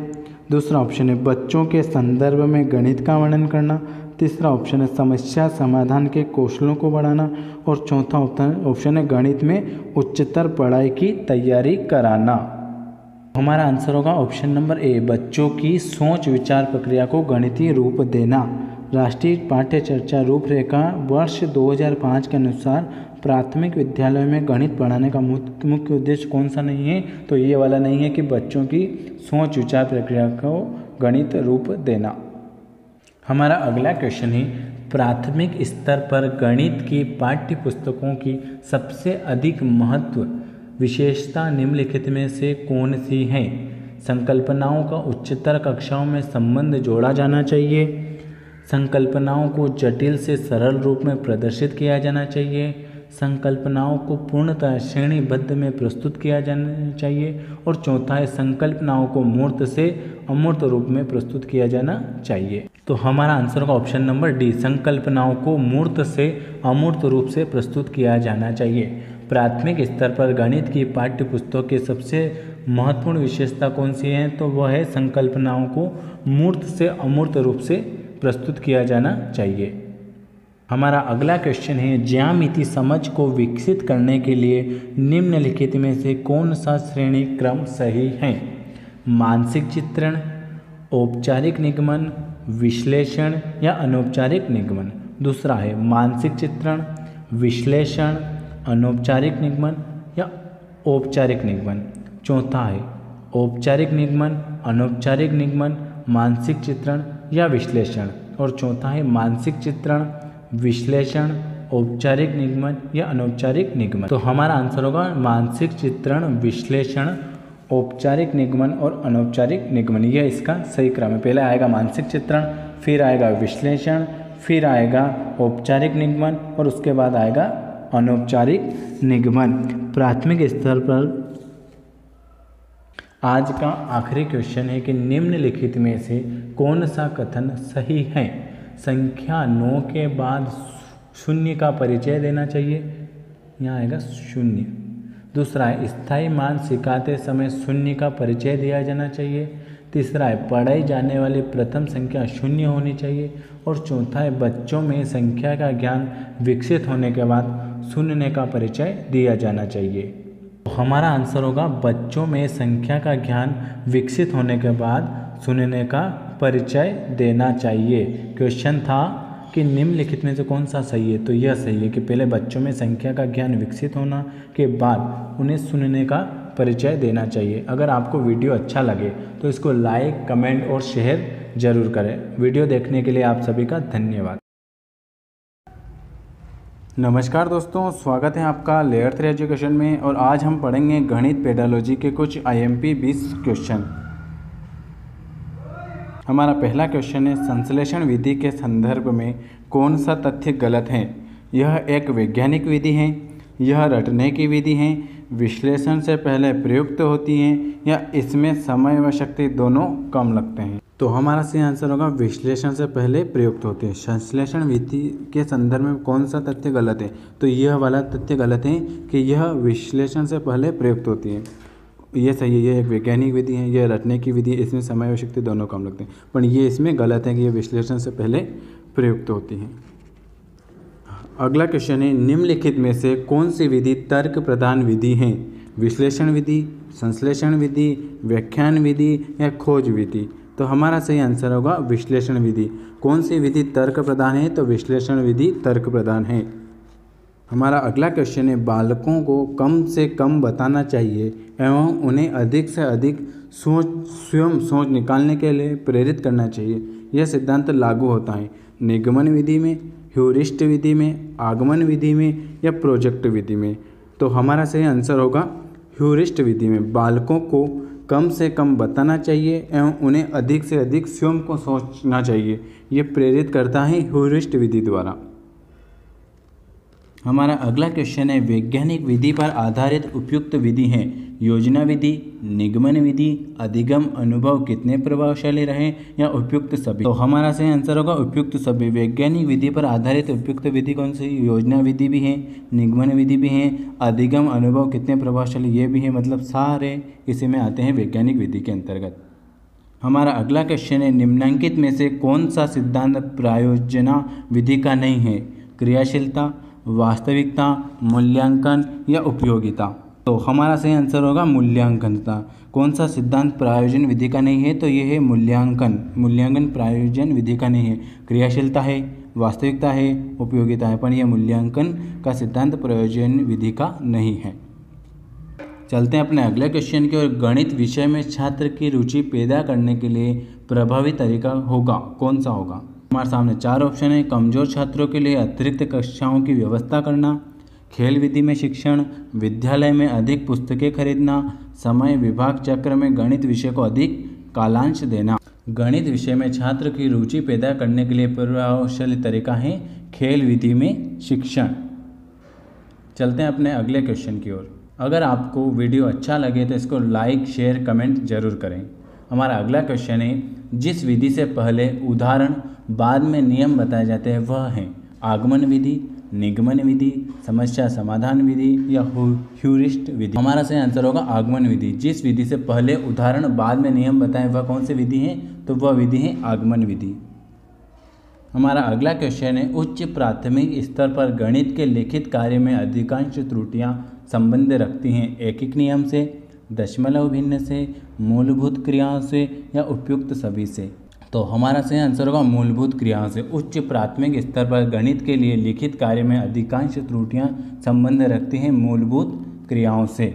दूसरा ऑप्शन है बच्चों के संदर्भ में गणित का वर्णन करना तीसरा ऑप्शन है समस्या समाधान के कौशलों को बढ़ाना और चौथा ऑप्शन है गणित में उच्चतर पढ़ाई की तैयारी कराना हमारा आंसर होगा ऑप्शन नंबर ए बच्चों की सोच विचार प्रक्रिया को गणितीय रूप देना राष्ट्रीय पाठ्य चर्चा रूपरेखा वर्ष 2005 के अनुसार प्राथमिक विद्यालय में गणित पढ़ाने का मुख्य उद्देश्य कौन सा नहीं है तो ये वाला नहीं है कि बच्चों की सोच विचार प्रक्रिया को गणित रूप देना हमारा अगला क्वेश्चन है प्राथमिक स्तर पर गणित की पाठ्य पुस्तकों की सबसे अधिक महत्व विशेषता निम्नलिखित में से कौन सी हैं संकल्पनाओं का उच्चतर कक्षाओं में संबंध जोड़ा जाना चाहिए संकल्पनाओं को जटिल से सरल रूप में प्रदर्शित किया जाना चाहिए संकल्पनाओं को पूर्णतः श्रेणीबद्ध में प्रस्तुत किया जाना चाहिए और चौथा है संकल्पनाओं को मूर्त से अमूर्त रूप में प्रस्तुत किया जाना चाहिए तो हमारा आंसर होगा ऑप्शन नंबर डी संकल्पनाओं को मूर्त से अमूर्त रूप से प्रस्तुत किया जाना चाहिए प्राथमिक स्तर पर गणित की पाठ्य पुस्तक की सबसे महत्वपूर्ण विशेषता कौन सी है तो वह है संकल्पनाओं को मूर्त से अमूर्त रूप से प्रस्तुत किया जाना चाहिए हमारा अगला क्वेश्चन है ज्यामिति समझ को विकसित करने के लिए निम्नलिखित में से कौन सा श्रेणी क्रम सही है मानसिक चित्रण औपचारिक निगमन विश्लेषण या अनौपचारिक निगमन दूसरा है मानसिक चित्रण विश्लेषण अनौपचारिक निगमन या औपचारिक निगमन चौथा है औपचारिक निगमन अनौपचारिक निगमन मानसिक चित्रण या विश्लेषण और चौथा है मानसिक चित्रण विश्लेषण औपचारिक निगमन या अनौपचारिक निगमन तो हमारा आंसर होगा मानसिक चित्रण विश्लेषण औपचारिक निगमन और अनौपचारिक निगमन यह इसका सही क्रम है पहले आएगा मानसिक चित्रण फिर आएगा विश्लेषण फिर आएगा औपचारिक निगमन और उसके बाद आएगा अनौपचारिक निगमन प्राथमिक स्तर पर आज का आखिरी क्वेश्चन है कि निम्नलिखित में से कौन सा कथन सही है संख्या नौ के बाद शून्य का परिचय देना चाहिए यहाँ आएगा शून्य दूसरा है स्थायी मान सिखाते समय शून्य का परिचय दिया जाना चाहिए तीसरा है पढ़ाई जाने वाली प्रथम संख्या शून्य होनी चाहिए और चौथा है बच्चों में संख्या का ज्ञान विकसित होने के बाद सुनने का परिचय दिया जाना चाहिए तो हमारा आंसर होगा बच्चों में संख्या का ज्ञान विकसित होने के बाद सुनने का परिचय देना चाहिए क्वेश्चन था कि निम्नलिखित में से कौन सा सही है तो यह सही है कि पहले बच्चों में संख्या का ज्ञान विकसित होना के बाद उन्हें सुनने का परिचय देना चाहिए अगर आपको वीडियो अच्छा लगे तो इसको लाइक कमेंट और शेयर ज़रूर करें वीडियो देखने के लिए आप सभी का धन्यवाद नमस्कार दोस्तों स्वागत है आपका लेयर थ्री एजुकेशन में और आज हम पढ़ेंगे गणित पेडालॉजी के कुछ आईएमपी 20 क्वेश्चन हमारा पहला क्वेश्चन है संश्लेषण विधि के संदर्भ में कौन सा तथ्य गलत है यह एक वैज्ञानिक विधि है यह रटने की विधि है विश्लेषण से पहले प्रयुक्त होती हैं या इसमें समय व शक्ति दोनों कम लगते हैं तो हमारा सही आंसर होगा विश्लेषण से पहले प्रयुक्त होते हैं संश्लेषण विधि के संदर्भ में कौन सा तथ्य गलत है तो यह वाला तथ्य गलत है कि यह विश्लेषण से पहले प्रयुक्त होती है ये सही है ये एक वैज्ञानिक विधि है यह रटने की विधि है इसमें समय और शक्ति दोनों कम लगते हैं पर यह इसमें गलत है कि यह विश्लेषण से पहले प्रयुक्त होती है अगला क्वेश्चन है निम्नलिखित में से कौन सी विधि तर्क प्रधान विधि है विश्लेषण विधि संश्लेषण विधि व्याख्यान विधि या खोज विधि तो हमारा सही आंसर होगा विश्लेषण विधि कौन सी विधि तर्क प्रधान है तो विश्लेषण विधि तर्क प्रधान है हमारा अगला क्वेश्चन है बालकों को कम से कम बताना चाहिए एवं उन्हें अधिक से अधिक सोच स्वयं सोच निकालने के लिए प्रेरित करना चाहिए यह सिद्धांत लागू होता है निगमन विधि में ह्यूरिस्ट विधि में आगमन विधि में या प्रोजेक्ट विधि में तो हमारा सही आंसर होगा ह्यूरिस्ट विधि में बालकों को कम से कम बताना चाहिए एवं उन्हें अधिक से अधिक स्वयं को सोचना चाहिए ये प्रेरित करता है ह्यूरिस्ट विधि द्वारा हमारा अगला क्वेश्चन है वैज्ञानिक विधि पर आधारित उपयुक्त विधि है योजना विधि निगमन विधि अधिगम अनुभव कितने प्रभावशाली रहे या उपयुक्त सभी तो हमारा सही आंसर होगा उपयुक्त सभी वैज्ञानिक विधि पर आधारित उपयुक्त विधि कौन सी योजना विधि भी है निगमन विधि भी है अधिगम अनुभव कितने प्रभावशाली ये भी है मतलब सारे इसी में आते हैं वैज्ञानिक विधि के अंतर्गत हमारा अगला क्वेश्चन है निम्नांकित में से कौन सा सिद्धांत प्रायोजना विधि का नहीं है क्रियाशीलता वास्तविकता मूल्यांकन या उपयोगिता तो हमारा सही आंसर होगा मूल्यांकनता कौन सा सिद्धांत प्रायोजन विधि का नहीं है तो ये है मूल्यांकन मूल्यांकन प्रायोजन विधि का नहीं है क्रियाशीलता है वास्तविकता है उपयोगिता है पर यह मूल्यांकन का सिद्धांत प्रयोजन विधि का नहीं है चलते हैं अपने अगले क्वेश्चन की ओर गणित विषय में छात्र की रुचि पैदा करने के लिए प्रभावी तरीका होगा कौन सा होगा हमारे सामने चार ऑप्शन है कमज़ोर छात्रों के लिए अतिरिक्त कक्षाओं की व्यवस्था करना खेल विधि में शिक्षण विद्यालय में अधिक पुस्तकें खरीदना समय विभाग चक्र में गणित विषय को अधिक कालांश देना गणित विषय में छात्र की रुचि पैदा करने के लिए प्रभावशाली तरीका है खेल विधि में शिक्षण चलते हैं अपने अगले क्वेश्चन की ओर अगर आपको वीडियो अच्छा लगे तो इसको लाइक शेयर कमेंट जरूर करें हमारा अगला क्वेश्चन है जिस विधि से पहले उदाहरण बाद में नियम बताए जाते हैं वह हैं आगमन विधि निगमन विधि समस्या समाधान विधि या ह्यूरिस्ट विधि हमारा सही आंसर होगा आगमन विधि जिस विधि से पहले उदाहरण बाद में नियम बताएं वह कौन सी विधि है तो वह विधि है आगमन विधि हमारा अगला क्वेश्चन है उच्च प्राथमिक स्तर पर गणित के लिखित कार्य में अधिकांश त्रुटियां संबंध रखती हैं एकिक नियम से दशमलव भिन्न से मूलभूत क्रियाओं से या उपयुक्त सभी से तो हमारा सही आंसर होगा मूलभूत क्रियाओं से उच्च प्राथमिक स्तर पर गणित के लिए लिखित कार्य में अधिकांश त्रुटियां संबंध रखती हैं मूलभूत क्रियाओं से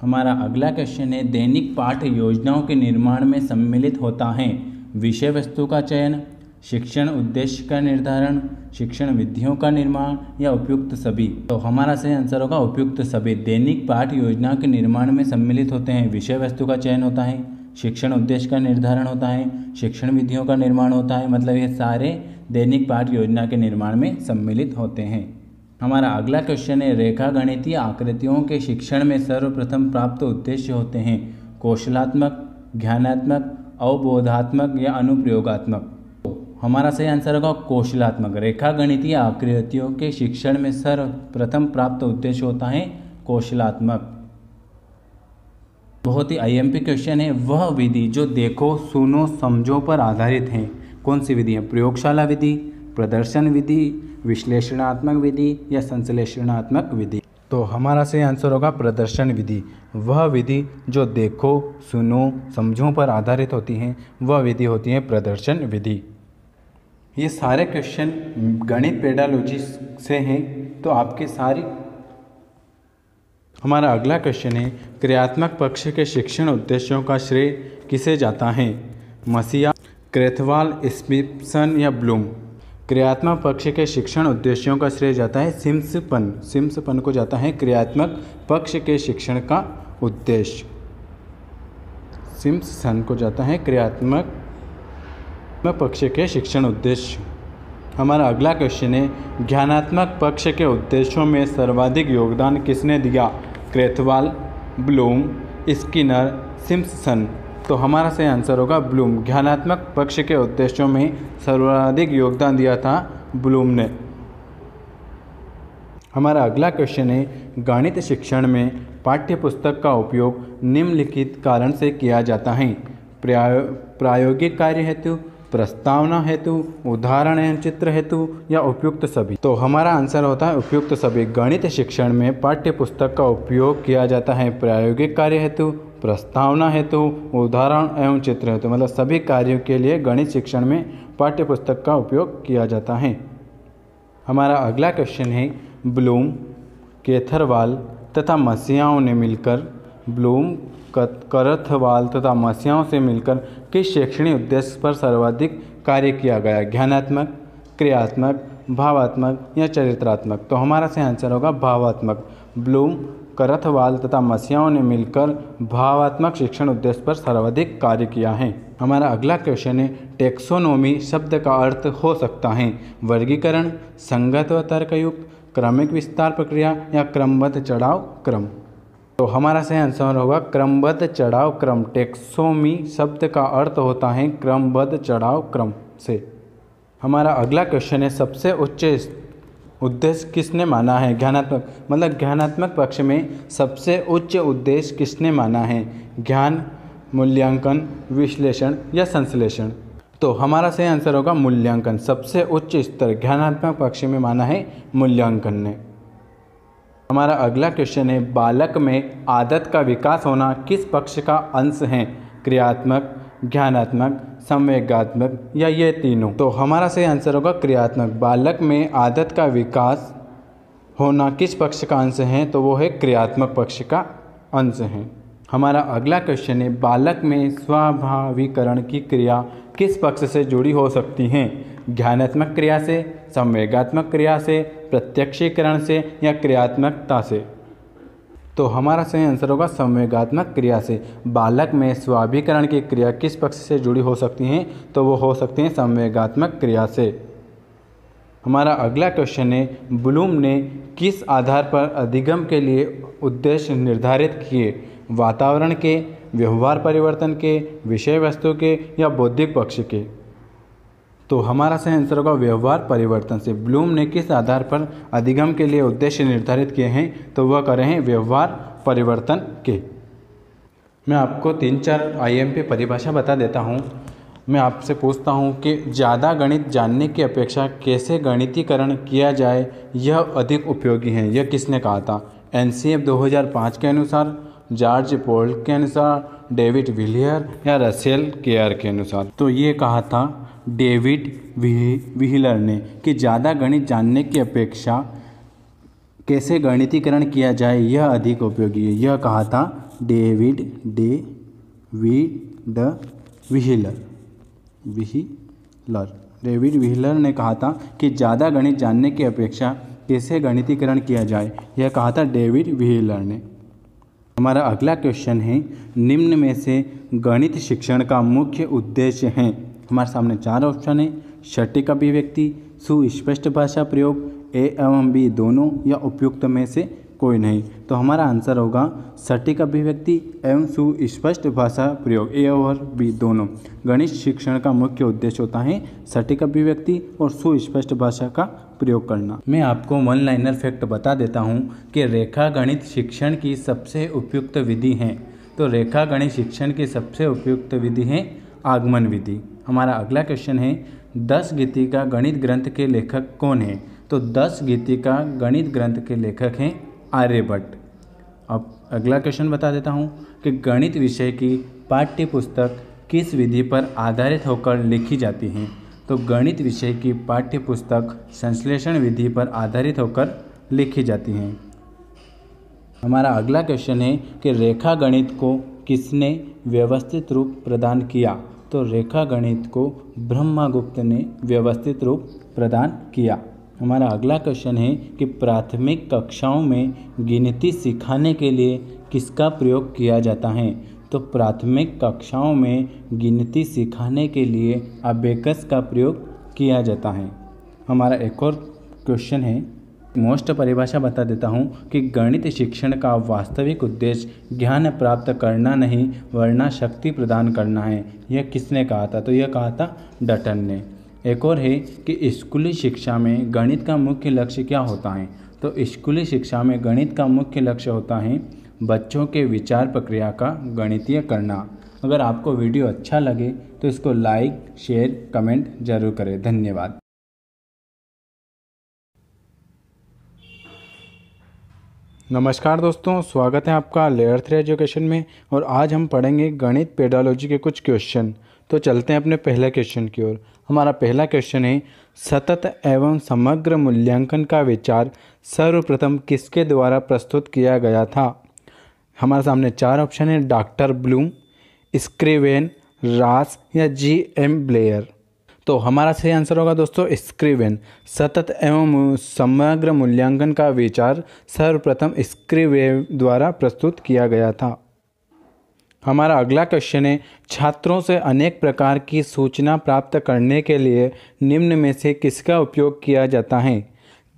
हमारा अगला क्वेश्चन है दैनिक पाठ योजनाओं के निर्माण में सम्मिलित होता है विषय वस्तु का चयन शिक्षण उद्देश्य का निर्धारण शिक्षण विधियों का निर्माण या उपयुक्त सभी तो हमारा सही आंसर होगा उपयुक्त सभी दैनिक पाठ योजना के निर्माण में सम्मिलित होते हैं विषय वस्तु का चयन होता है शिक्षण उद्देश्य का निर्धारण होता है शिक्षण विधियों का निर्माण होता है मतलब ये सारे दैनिक पाठ योजना के निर्माण में सम्मिलित होते हैं हमारा अगला क्वेश्चन है रेखा गणितीय आकृतियों के शिक्षण में सर्वप्रथम प्राप्त उद्देश्य होते हैं कौशलात्मक ज्ञानात्मक अवबोधात्मक या अनुप्रयोगात्मक हमारा सही आंसर होगा कौशलात्मक रेखा गणितीय आकृतियों के शिक्षण में सर्वप्रथम प्राप्त उद्देश्य होता है कौशलात्मक बहुत ही आईएमपी क्वेश्चन है वह विधि जो देखो सुनो समझो पर आधारित है कौन सी विधि है प्रयोगशाला विधि प्रदर्शन विधि विश्लेषणात्मक विधि या संश्लेषणात्मक विधि तो हमारा सही आंसर होगा प्रदर्शन विधि वह विधि जो देखो सुनो समझो पर आधारित होती है वह विधि होती है प्रदर्शन विधि ये सारे क्वेश्चन गणित पेडालोजी से हैं तो आपके सारी हमारा अगला क्वेश्चन है क्रियात्मक पक्ष के शिक्षण उद्देश्यों का श्रेय किसे जाता है मसीहा क्रेथवाल स्मिपसन या ब्लूम क्रियात्मक पक्ष के शिक्षण उद्देश्यों का श्रेय जाता है सिम्सपन सिम्सपन को जाता है क्रियात्मक पक्ष के शिक्षण का उद्देश्य सिम्सन को जाता है क्रियात्मक पक्ष के शिक्षण उद्देश्य हमारा अगला क्वेश्चन है ज्ञानात्मक पक्ष के उद्देश्यों में सर्वाधिक योगदान किसने दिया क्रेथवाल ब्लूम स्किनर सिम्पसन तो हमारा सही आंसर होगा ब्लूम ज्ञानात्मक पक्ष के उद्देश्यों में सर्वाधिक योगदान दिया था ब्लूम ने हमारा अगला क्वेश्चन है गणित शिक्षण में पाठ्य पुस्तक का उपयोग निम्नलिखित कारण से किया जाता है प्रायो प्रायोगिक कार्य हेतु प्रस्तावना हेतु उदाहरण एवं चित्र हेतु या उपयुक्त सभी तो हमारा आंसर होता है उपयुक्त सभी गणित शिक्षण में पाठ्य पुस्तक का उपयोग किया जाता है प्रायोगिक कार्य हेतु प्रस्तावना हेतु उदाहरण एवं चित्र हेतु मतलब सभी कार्यों के लिए गणित शिक्षण में पाठ्य पुस्तक का उपयोग किया जाता है हमारा अगला क्वेश्चन है ब्लूम केथरवाल तथा मसियाओं ने मिलकर ब्लूम करथवाल तथा मस्याओं से मिलकर किस शैक्षणिक उद्देश्य पर सर्वाधिक कार्य किया गया ज्ञानात्मक क्रियात्मक भावात्मक या चरित्रात्मक तो हमारा सही आंसर होगा भावात्मक ब्लूम करथवाल तथा मस्याओं ने मिलकर भावात्मक शिक्षण उद्देश्य पर सर्वाधिक कार्य किया है हमारा अगला क्वेश्चन है टेक्सोनोमी शब्द का अर्थ हो सकता है वर्गीकरण संगत व तर्कयुक्त क्रमिक विस्तार प्रक्रिया या क्रमबद्ध चढ़ाव क्रम तो हमारा सही आंसर होगा क्रमबद्ध चढ़ाव क्रम टेक्सोमी शब्द का अर्थ होता है क्रमबद्ध चढ़ाव क्रम से हमारा अगला क्वेश्चन है सबसे उच्च उद्देश्य किसने माना है ज्ञानात्मक मतलब ज्ञानात्मक पक्ष में सबसे उच्च उद्देश्य किसने माना है ज्ञान मूल्यांकन विश्लेषण या संश्लेषण तो हमारा सही आंसर होगा मूल्यांकन सबसे उच्च स्तर ज्ञानात्मक पक्ष में माना है मूल्यांकन ने हमारा अगला क्वेश्चन है बालक में आदत का विकास होना किस पक्ष का अंश है क्रियात्मक ज्ञानात्मक संवेगात्मक या ये तीनों तो हमारा सही आंसर होगा क्रियात्मक बालक में आदत का विकास होना किस पक्ष का अंश है तो वो है क्रियात्मक पक्ष का अंश है हमारा अगला क्वेश्चन है बालक में स्वाभाविकरण की क्रिया किस पक्ष से जुड़ी हो सकती है ज्ञानात्मक क्रिया से संवेगात्मक क्रिया से प्रत्यक्षीकरण से या क्रियात्मकता से तो हमारा सही आंसर होगा संवेगात्मक क्रिया से बालक में स्वाभिकरण की क्रिया किस पक्ष से जुड़ी हो सकती हैं तो वो हो सकती हैं संवेगात्मक क्रिया से हमारा अगला क्वेश्चन है ब्लूम ने किस आधार पर अधिगम के लिए उद्देश्य निर्धारित किए वातावरण के व्यवहार परिवर्तन के विषय वस्तु के या बौद्धिक पक्ष के तो हमारा सही आंसर होगा व्यवहार परिवर्तन से ब्लूम ने किस आधार पर अधिगम के लिए उद्देश्य निर्धारित किए हैं तो वह करें हैं व्यवहार परिवर्तन के मैं आपको तीन चार आईएमपी परिभाषा बता देता हूँ मैं आपसे पूछता हूँ कि ज़्यादा गणित जानने की अपेक्षा कैसे गणितीकरण किया जाए यह अधिक उपयोगी है यह किसने कहा था एन 2005 के अनुसार जॉर्ज पोल के अनुसार डेविड विलियर या रसेल केयर के अनुसार तो ये कहा था डेविड व्हीलर ने कि ज़्यादा गणित जानने की अपेक्षा कैसे गणितीकरण किया जाए यह अधिक उपयोगी है यह कहा था डेविड डे वी द व्हीलर व्हीलर डेविड व्हीलर ने कहा था कि ज़्यादा गणित जानने की अपेक्षा कैसे गणितीकरण किया जाए यह कहा था डेविड व्हीलर ने हमारा अगला क्वेश्चन है निम्न में से गणित शिक्षण का मुख्य उद्देश्य है हमारे सामने चार ऑप्शन है शटिक अभिव्यक्ति सुस्पष्ट भाषा प्रयोग ए एवं बी दोनों या उपयुक्त में से कोई नहीं तो हमारा आंसर होगा सटीक अभिव्यक्ति एवं सुस्पष्ट भाषा प्रयोग ए और बी दोनों गणित शिक्षण का मुख्य उद्देश्य होता है सटीक अभिव्यक्ति और सुस्पष्ट भाषा का प्रयोग करना मैं आपको वन लाइनर फैक्ट बता देता हूँ कि रेखा गणित शिक्षण की सबसे उपयुक्त विधि है तो रेखा गणित शिक्षण की सबसे उपयुक्त विधि है आगमन विधि हमारा अगला क्वेश्चन है दस गीतिका गणित ग्रंथ के लेखक कौन है तो दस गीतिका गणित ग्रंथ के लेखक हैं आर्यभट्ट अब अगला क्वेश्चन बता देता हूँ कि गणित विषय की पाठ्य पुस्तक किस विधि पर आधारित होकर लिखी जाती हैं तो गणित विषय की पाठ्य पुस्तक संश्लेषण विधि पर आधारित होकर लिखी जाती हैं हमारा अगला क्वेश्चन है कि रेखा गणित को किसने व्यवस्थित रूप प्रदान किया तो रेखा गणित को ब्रह्मागुप्त ने व्यवस्थित रूप प्रदान किया हमारा अगला क्वेश्चन है कि प्राथमिक कक्षाओं में गिनती सिखाने के लिए किसका प्रयोग किया जाता है तो प्राथमिक कक्षाओं में गिनती सिखाने के लिए अबेकस का प्रयोग किया जाता है हमारा एक और क्वेश्चन है मोस्ट परिभाषा बता देता हूँ कि गणित शिक्षण का वास्तविक उद्देश्य ज्ञान प्राप्त करना नहीं वरना शक्ति प्रदान करना है यह किसने कहा था तो यह कहा था डटन ने एक और है कि स्कूली शिक्षा में गणित का मुख्य लक्ष्य क्या होता है तो स्कूली शिक्षा में गणित का मुख्य लक्ष्य होता है बच्चों के विचार प्रक्रिया का गणितीय करना अगर आपको वीडियो अच्छा लगे तो इसको लाइक शेयर कमेंट जरूर करें धन्यवाद नमस्कार दोस्तों स्वागत है आपका लेयर थ्री एजुकेशन में और आज हम पढ़ेंगे गणित पेडोलॉजी के कुछ क्वेश्चन तो चलते हैं अपने पहले क्वेश्चन की ओर हमारा पहला क्वेश्चन है सतत एवं समग्र मूल्यांकन का विचार सर्वप्रथम किसके द्वारा प्रस्तुत किया गया था हमारे सामने चार ऑप्शन है डॉक्टर ब्लूम स्क्रीवेन रास या जी एम ब्लेयर तो हमारा सही आंसर होगा दोस्तों स्क्रीवेन सतत एवं समग्र मूल्यांकन का विचार सर्वप्रथम स्क्रीवेव द्वारा प्रस्तुत किया गया था हमारा अगला क्वेश्चन है छात्रों से अनेक प्रकार की सूचना प्राप्त करने के लिए निम्न में से किसका उपयोग किया जाता है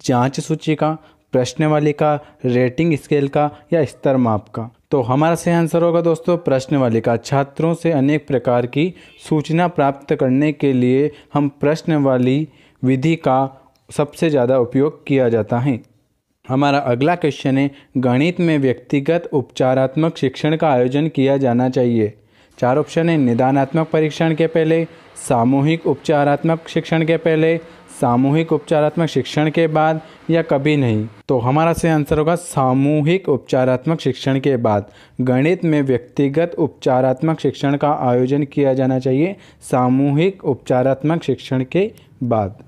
जांच सूची का प्रश्नवाली का रेटिंग स्केल का या स्तर माप का तो हमारा सही आंसर होगा दोस्तों प्रश्नवाली का छात्रों से अनेक प्रकार की सूचना प्राप्त करने के लिए हम प्रश्नवाली विधि का सबसे ज़्यादा उपयोग किया जाता है हमारा अगला क्वेश्चन है गणित में व्यक्तिगत उपचारात्मक शिक्षण का आयोजन किया जाना चाहिए चार ऑप्शन है निदानात्मक परीक्षण के पहले सामूहिक उपचारात्मक शिक्षण के पहले सामूहिक उपचारात्मक शिक्षण के बाद या कभी नहीं तो हमारा सही आंसर होगा सामूहिक उपचारात्मक शिक्षण के बाद गणित में व्यक्तिगत उपचारात्मक शिक्षण का आयोजन किया जाना चाहिए सामूहिक उपचारात्मक शिक्षण के बाद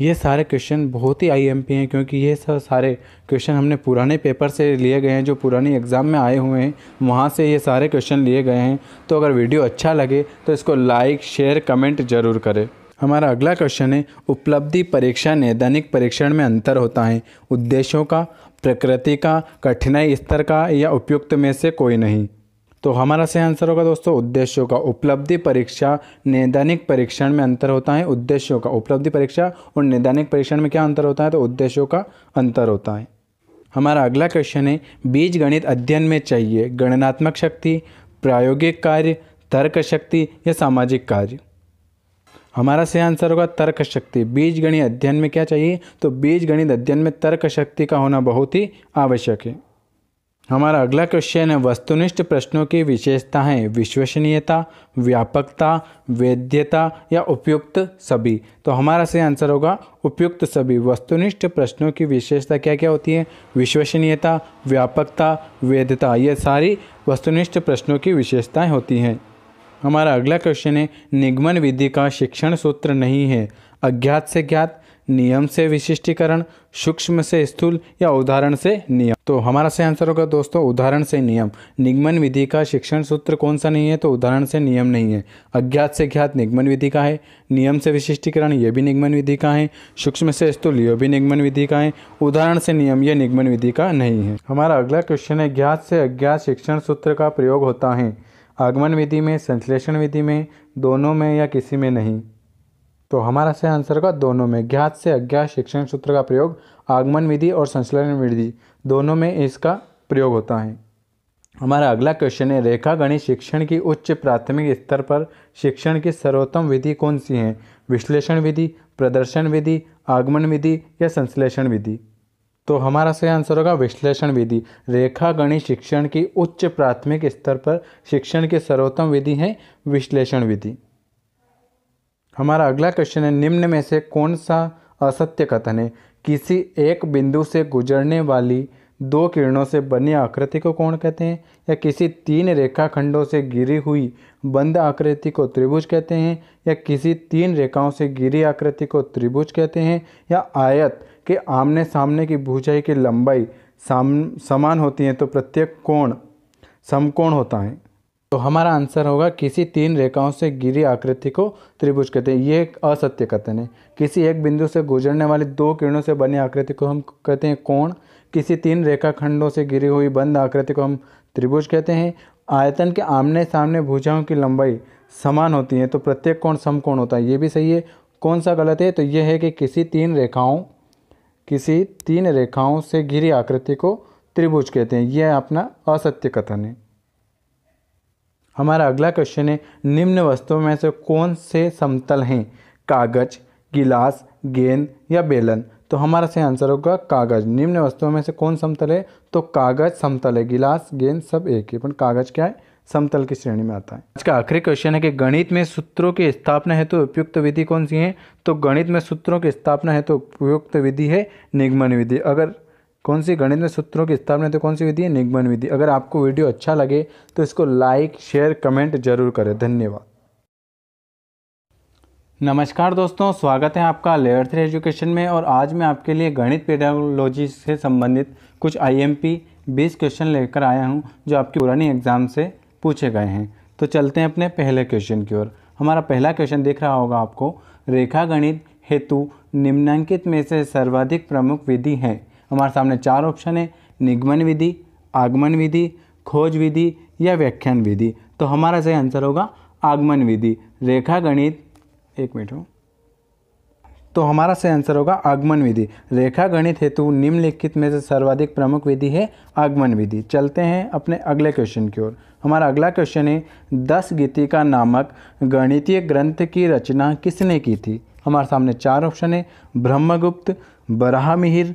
ये सारे क्वेश्चन बहुत ही आईएमपी हैं क्योंकि ये सब सारे क्वेश्चन हमने पुराने पेपर से लिए गए हैं जो पुरानी एग्ज़ाम में आए हुए हैं वहाँ से ये सारे क्वेश्चन लिए गए हैं तो अगर वीडियो अच्छा लगे तो इसको लाइक शेयर कमेंट ज़रूर करें हमारा अगला क्वेश्चन है उपलब्धि परीक्षा ने दैनिक परीक्षण में अंतर होता है उद्देश्यों का प्रकृति का कठिनाई स्तर का या उपयुक्त में से कोई नहीं तो हमारा सही आंसर होगा दोस्तों उद्देश्यों का उपलब्धि परीक्षा नैदानिक परीक्षण में अंतर होता है उद्देश्यों का उपलब्धि परीक्षा और नैदानिक परीक्षण में क्या अंतर होता है तो उद्देश्यों का अंतर होता है हमारा अगला क्वेश्चन है बीज गणित अध्ययन में चाहिए गणनात्मक शक्ति प्रायोगिक कार्य तर्क शक्ति या सामाजिक कार्य हमारा सही आंसर होगा तर्क शक्ति बीज गणित अध्ययन में क्या चाहिए तो बीज गणित अध्ययन में तर्क शक्ति का होना बहुत ही आवश्यक है हमारा अगला क्वेश्चन है वस्तुनिष्ठ प्रश्नों की विशेषताएं विश्वसनीयता व्यापकता वैधता या उपयुक्त सभी तो हमारा सही आंसर होगा उपयुक्त सभी वस्तुनिष्ठ प्रश्नों की विशेषता क्या क्या होती है विश्वसनीयता व्यापकता वैधता ये सारी वस्तुनिष्ठ प्रश्नों की विशेषताएं होती हैं हमारा अगला क्वेश्चन है निगमन विधि का शिक्षण सूत्र नहीं है अज्ञात से ज्ञात नियम से विशिष्टीकरण सूक्ष्म से स्थूल या उदाहरण से नियम तो हमारा सही आंसर होगा दोस्तों उदाहरण से नियम निगमन विधि का शिक्षण सूत्र कौन सा नहीं है तो उदाहरण से नियम नहीं है अज्ञात से ज्ञात निगमन विधि का है नियम से विशिष्टीकरण यह भी निगमन विधि का है सूक्ष्म से स्थूल यह भी निगमन विधि का है उदाहरण से नियम यह निगमन विधि का नहीं है हमारा अगला क्वेश्चन है ज्ञात से अज्ञात शिक्षण सूत्र का प्रयोग होता है आगमन विधि में संश्लेषण विधि में दोनों में या किसी में नहीं तो हमारा सही आंसर होगा दोनों में ज्ञात से अज्ञात शिक्षण सूत्र का प्रयोग आगमन विधि और संश्लेषण विधि दोनों में इसका प्रयोग होता है हमारा अगला क्वेश्चन है रेखा गणित शिक्षण की उच्च प्राथमिक स्तर पर शिक्षण की सर्वोत्तम विधि कौन सी है विश्लेषण विधि प्रदर्शन विधि आगमन विधि या संश्लेषण विधि तो हमारा सही आंसर होगा विश्लेषण विधि रेखा गणित शिक्षण की उच्च प्राथमिक स्तर पर शिक्षण की सर्वोत्तम विधि है विश्लेषण विधि हमारा अगला क्वेश्चन है निम्न में से कौन सा असत्य कथन है किसी एक बिंदु से गुजरने वाली दो किरणों से बनी आकृति को कौन कहते हैं या किसी तीन रेखाखंडों से गिरी हुई बंद आकृति को त्रिभुज कहते हैं या किसी तीन रेखाओं से गिरी आकृति को त्रिभुज कहते हैं या आयत कि आमने सामने की भूजाई की लंबाई साम समान होती है तो प्रत्येक कोण समकोण होता है तो हमारा आंसर होगा किसी तीन रेखाओं से गिरी आकृति को त्रिभुज कहते हैं ये एक असत्य कथन है किसी एक बिंदु से गुजरने वाली दो किरणों से बनी आकृति को हम कहते हैं कोण किसी तीन रेखाखंडों से गिरी हुई बंद आकृति को हम त्रिभुज कहते हैं आयतन के आमने सामने भुजाओं की लंबाई समान होती है तो प्रत्येक कोण समकोण होता है ये भी सही है कौन सा गलत है तो यह है कि किसी तीन रेखाओं किसी तीन रेखाओं से घिरी आकृति को त्रिभुज कहते हैं यह अपना असत्य कथन है हमारा अगला क्वेश्चन है निम्न वस्तुओं में से कौन से समतल हैं कागज गिलास गेंद या बेलन तो हमारा सही आंसर होगा कागज निम्न वस्तुओं में से कौन समतल है तो कागज समतल है गिलास गेंद सब एक है पर कागज क्या है समतल की श्रेणी में आता है आज का आखिरी क्वेश्चन है कि गणित में सूत्रों की स्थापना हेतु तो उपयुक्त विधि कौन सी है तो गणित में सूत्रों की स्थापना हेतु तो उपयुक्त विधि है निगमन विधि अगर कौन सी गणित में सूत्रों की स्थापना है तो कौन सी विधि है निगमन विधि अगर आपको वीडियो अच्छा लगे तो इसको लाइक शेयर कमेंट जरूर करें धन्यवाद नमस्कार दोस्तों स्वागत है आपका लेयर थ्री एजुकेशन में और आज मैं आपके लिए गणित पेडोलॉजी से संबंधित कुछ पी बीस क्वेश्चन लेकर आया हूं जो आपकी पुरानी एग्ज़ाम से पूछे गए हैं तो चलते हैं अपने पहले क्वेश्चन की ओर हमारा पहला क्वेश्चन देख रहा होगा आपको रेखा गणित हेतु निम्नांकित में से सर्वाधिक प्रमुख विधि है हमारे सामने चार ऑप्शन है निगमन विधि आगमन विधि खोज विधि या व्याख्यान विधि तो हमारा सही आंसर होगा आगमन विधि रेखा गणित एक मिनट हो तो हमारा सही आंसर होगा आगमन विधि रेखा गणित हेतु निम्नलिखित में से सर्वाधिक प्रमुख विधि है आगमन विधि चलते हैं अपने अगले क्वेश्चन की ओर हमारा अगला क्वेश्चन है दस गीतिका नामक गणितीय ग्रंथ की रचना किसने की थी हमारे सामने चार ऑप्शन है ब्रह्मगुप्त बराह मिहिर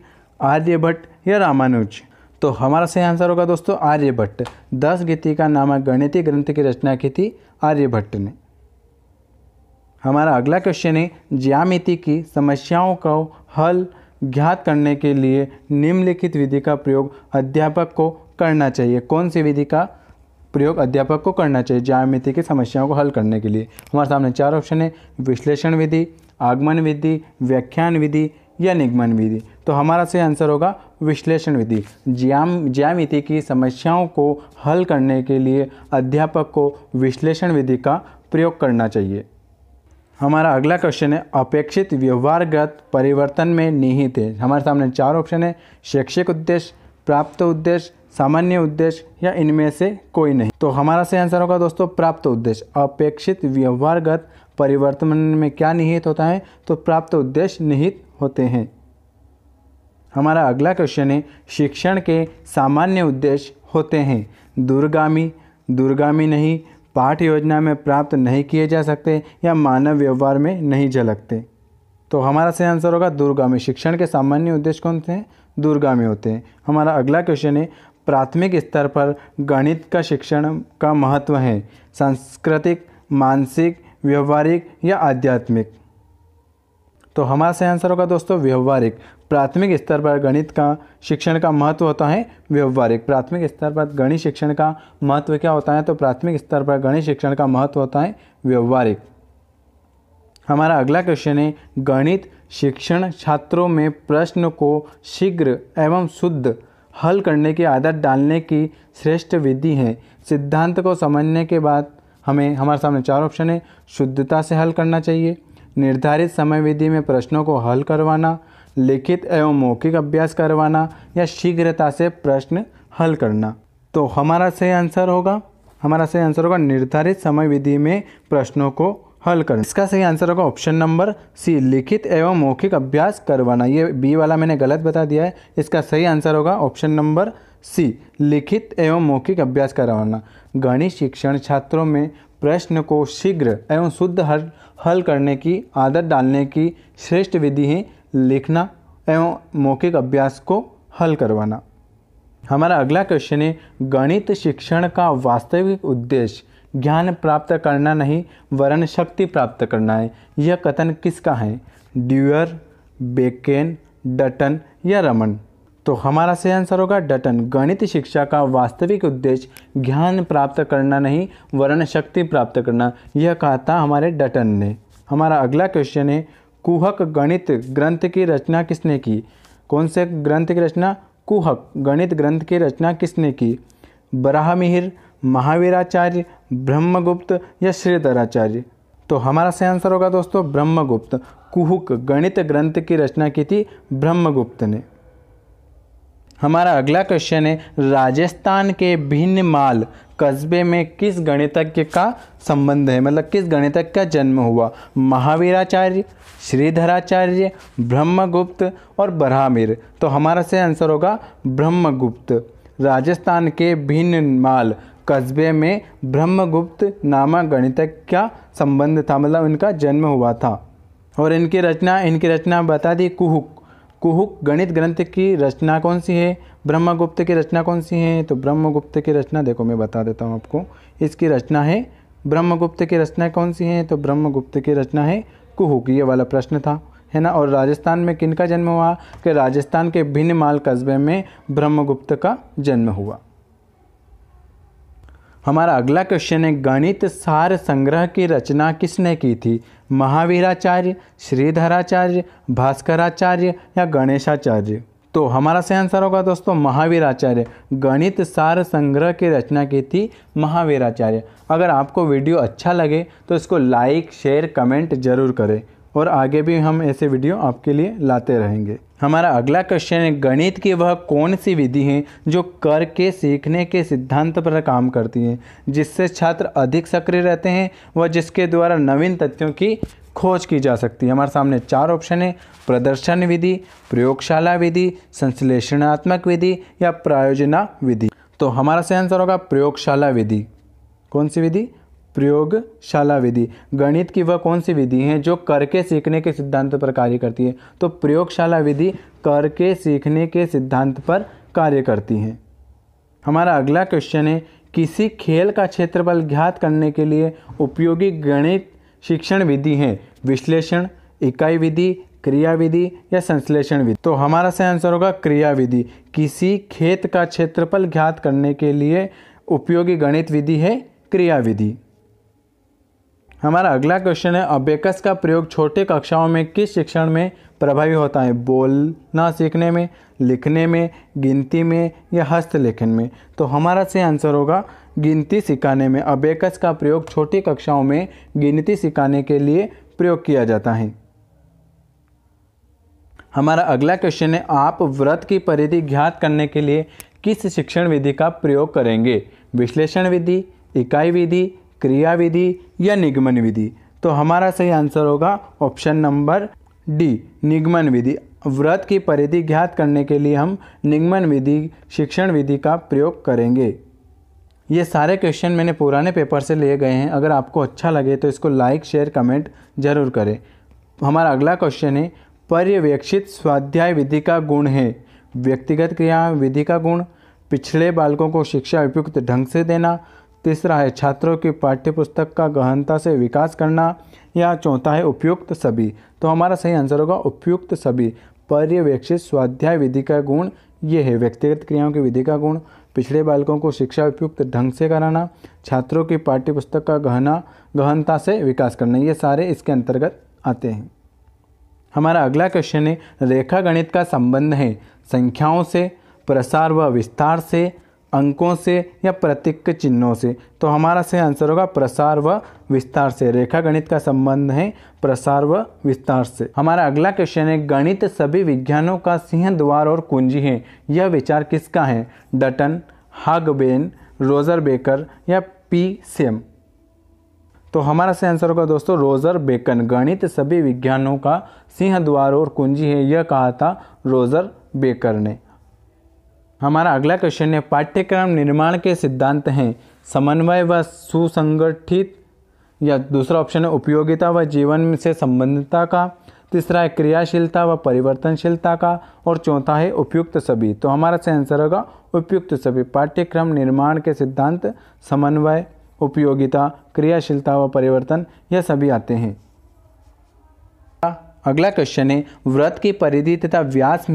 आर्यभट्ट या रामानुज तो हमारा सही आंसर होगा दोस्तों आर्यभट्ट दस गीतिका नामक गणितीय ग्रंथ की रचना की थी आर्यभट्ट ने हमारा अगला क्वेश्चन है ज्यामिति की समस्याओं का हल ज्ञात करने के लिए निम्नलिखित विधि का प्रयोग अध्यापक को करना चाहिए कौन सी विधि का प्रयोग अध्यापक को करना चाहिए ज्यामिति की समस्याओं को हल करने के लिए हमारे सामने चार ऑप्शन है विश्लेषण विधि आगमन विधि व्याख्यान विधि या निगमन विधि तो हमारा सही आंसर होगा विश्लेषण विधि ज्याम ज्यामिति की समस्याओं को हल करने के लिए अध्यापक को विश्लेषण विधि का प्रयोग करना चाहिए हमारा अगला क्वेश्चन है अपेक्षित व्यवहारगत परिवर्तन में निहित है हमारे सामने चार ऑप्शन है शैक्षिक उद्देश्य प्राप्त उद्देश्य सामान्य उद्देश्य या इनमें से कोई नहीं तो हमारा सही आंसर होगा दोस्तों प्राप्त उद्देश्य अपेक्षित व्यवहारगत परिवर्तन में क्या निहित होता है तो प्राप्त उद्देश्य निहित होते हैं हमारा अगला क्वेश्चन है शिक्षण के सामान्य उद्देश्य होते हैं दूरगामी दूरगामी नहीं पाठ योजना में प्राप्त नहीं किए जा सकते या मानव व्यवहार में नहीं झलकते तो हमारा सही आंसर होगा दूरगामी शिक्षण के सामान्य उद्देश्य कौन से हैं दूरगामी होते हैं हमारा अगला क्वेश्चन है प्राथमिक स्तर पर गणित का शिक्षण का महत्व है सांस्कृतिक मानसिक व्यवहारिक या आध्यात्मिक तो हमारा सही आंसर होगा दोस्तों व्यवहारिक प्राथमिक स्तर पर गणित का शिक्षण का महत्व होता है व्यवहारिक प्राथमिक स्तर पर गणित शिक्षण का महत्व क्या होता है तो प्राथमिक स्तर पर गणित शिक्षण का महत्व होता है व्यवहारिक हमारा अगला क्वेश्चन है गणित शिक्षण छात्रों में प्रश्न को शीघ्र एवं शुद्ध हल करने की आदत डालने की श्रेष्ठ विधि है सिद्धांत को समझने के बाद हमें हमारे सामने चार ऑप्शन है शुद्धता से हल करना चाहिए निर्धारित समय विधि में प्रश्नों को हल करवाना लिखित एवं मौखिक अभ्यास करवाना या शीघ्रता से प्रश्न हल करना तो हमारा सही आंसर होगा हमारा सही आंसर होगा निर्धारित समय विधि में प्रश्नों को हल करना इसका सही आंसर होगा ऑप्शन नंबर सी लिखित एवं मौखिक अभ्यास करवाना ये बी वाला मैंने गलत बता दिया है इसका सही आंसर होगा ऑप्शन नंबर सी लिखित एवं मौखिक अभ्यास करवाना गणित शिक्षण छात्रों में प्रश्न को शीघ्र एवं शुद्ध हल हल करने की आदत डालने की श्रेष्ठ विधि है लिखना एवं मौखिक अभ्यास को हल करवाना हमारा अगला क्वेश्चन है गणित शिक्षण का वास्तविक उद्देश्य ज्ञान प्राप्त करना नहीं वरण शक्ति प्राप्त करना है यह कथन किसका है ड्यूअर बेकेन डटन या रमन तो हमारा सही आंसर होगा डटन गणित शिक्षा का वास्तविक उद्देश्य ज्ञान प्राप्त करना नहीं वरण शक्ति प्राप्त करना यह कहा था हमारे डटन ने हमारा अगला क्वेश्चन है कुहक गणित ग्रंथ की रचना किसने की कौन से ग्रंथ की रचना कुहक गणित ग्रंथ की रचना किसने की बराहमिहिर महावीराचार्य ब्रह्मगुप्त या श्रीधराचार्य तो हमारा सही आंसर होगा दोस्तों ब्रह्मगुप्त कुहुक गणित ग्रंथ की रचना की थी ब्रह्मगुप्त ने हमारा अगला क्वेश्चन है राजस्थान के भिन्न माल कस्बे में किस गणितज्ञ का संबंध है मतलब किस गणितज्ञ का जन्म हुआ महावीराचार्य श्रीधराचार्य ब्रह्मगुप्त और ब्रह्मीर तो हमारा से आंसर होगा ब्रह्मगुप्त राजस्थान के भिन्न माल कस्बे में ब्रह्मगुप्त नामक गणितज्ञ का संबंध था मतलब इनका जन्म हुआ था और इनकी रचना इनकी रचना बता दी कुहुक कुहुक गणित ग्रंथ की रचना कौन सी है ब्रह्मगुप्त की रचना कौन सी है तो ब्रह्मगुप्त की रचना देखो मैं बता देता हूँ आपको इसकी रचना है ब्रह्मगुप्त की रचना कौन सी है तो ब्रह्मगुप्त की रचना है कुहुक ये वाला प्रश्न था है ना और राजस्थान में किन का जन्म हुआ कि राजस्थान के माल कस्बे में ब्रह्मगुप्त का जन्म हुआ हमारा अगला क्वेश्चन है गणित सार संग्रह की रचना किसने की थी महावीराचार्य श्रीधराचार्य भास्कराचार्य या गणेशाचार्य तो हमारा सही आंसर होगा दोस्तों महावीराचार्य गणित सार संग्रह की रचना की थी महावीराचार्य अगर आपको वीडियो अच्छा लगे तो इसको लाइक शेयर कमेंट जरूर करें और आगे भी हम ऐसे वीडियो आपके लिए लाते रहेंगे हमारा अगला क्वेश्चन है गणित की वह कौन सी विधि है जो कर के सीखने के सिद्धांत पर काम करती है जिससे छात्र अधिक सक्रिय रहते हैं व जिसके द्वारा नवीन तथ्यों की खोज की जा सकती है हमारे सामने चार ऑप्शन है प्रदर्शन विधि प्रयोगशाला विधि संश्लेषणात्मक विधि या प्रायोजना विधि तो हमारा सही आंसर होगा प्रयोगशाला विधि कौन सी विधि प्रयोगशाला विधि गणित की वह कौन सी विधि है जो करके सीखने के सिद्धांत पर कार्य करती है तो प्रयोगशाला विधि करके सीखने के सिद्धांत पर कार्य करती है हमारा अगला क्वेश्चन है किसी खेल का क्षेत्रफल ज्ञात करने के लिए उपयोगी गणित शिक्षण विधि है विश्लेषण इकाई विधि क्रिया विधि या संश्लेषण विधि तो हमारा सही आंसर होगा क्रिया विधि किसी खेत का क्षेत्रफल ज्ञात करने के लिए उपयोगी गणित विधि है क्रिया विधि हमारा अगला क्वेश्चन है अबेकस का प्रयोग छोटे कक्षाओं में किस शिक्षण में प्रभावी होता है बोलना सीखने में लिखने में गिनती में या हस्तलेखन में तो हमारा से आंसर होगा गिनती सिखाने में अबेकस का प्रयोग छोटी कक्षाओं में गिनती सिखाने के लिए प्रयोग किया जाता है हमारा अगला क्वेश्चन है आप व्रत की परिधि ज्ञात करने के लिए किस शिक्षण विधि का प्रयोग करेंगे विश्लेषण विधि इकाई विधि क्रिया विधि या निगमन विधि तो हमारा सही आंसर होगा ऑप्शन नंबर डी निगमन विधि व्रत की परिधि ज्ञात करने के लिए हम निगमन विधि शिक्षण विधि का प्रयोग करेंगे ये सारे क्वेश्चन मैंने पुराने पेपर से लिए गए हैं अगर आपको अच्छा लगे तो इसको लाइक शेयर कमेंट जरूर करें हमारा अगला क्वेश्चन है पर्यवेक्षित स्वाध्याय विधि का गुण है व्यक्तिगत क्रिया विधि का गुण पिछड़े बालकों को शिक्षा उपयुक्त ढंग से देना तीसरा है छात्रों की पाठ्यपुस्तक का गहनता से विकास करना या चौथा है उपयुक्त सभी तो हमारा सही आंसर होगा उपयुक्त सभी पर्यवेक्षित स्वाध्याय विधि का गुण ये है व्यक्तिगत क्रियाओं की विधि का गुण पिछड़े बालकों को शिक्षा उपयुक्त ढंग से कराना छात्रों की पाठ्यपुस्तक का गहना गहनता से विकास करना ये सारे इसके अंतर्गत आते हैं हमारा अगला क्वेश्चन है रेखा गणित का संबंध है संख्याओं से प्रसार व विस्तार से अंकों से या प्रतीक चिन्हों से तो हमारा सही आंसर होगा प्रसार व विस्तार से रेखा गणित का संबंध है प्रसार व विस्तार से हमारा अगला क्वेश्चन है गणित सभी विज्ञानों का सिंह द्वार और कुंजी है यह विचार किसका है डटन हागबेन रोजर बेकर या पी सेम तो हमारा सही आंसर होगा दोस्तों रोजर बेकन गणित सभी विज्ञानों का सिंह द्वार और कुंजी है यह कहा था रोजर बेकर ने हमारा अगला क्वेश्चन है पाठ्यक्रम निर्माण के सिद्धांत हैं समन्वय व सुसंगठित या दूसरा ऑप्शन है उपयोगिता व जीवन से संबंधता का तीसरा है क्रियाशीलता व परिवर्तनशीलता का और चौथा है उपयुक्त सभी तो हमारा से आंसर होगा उपयुक्त सभी पाठ्यक्रम निर्माण के सिद्धांत समन्वय उपयोगिता क्रियाशीलता व परिवर्तन यह सभी आते हैं अगला क्वेश्चन है व्रत की परिधि तथा व्यास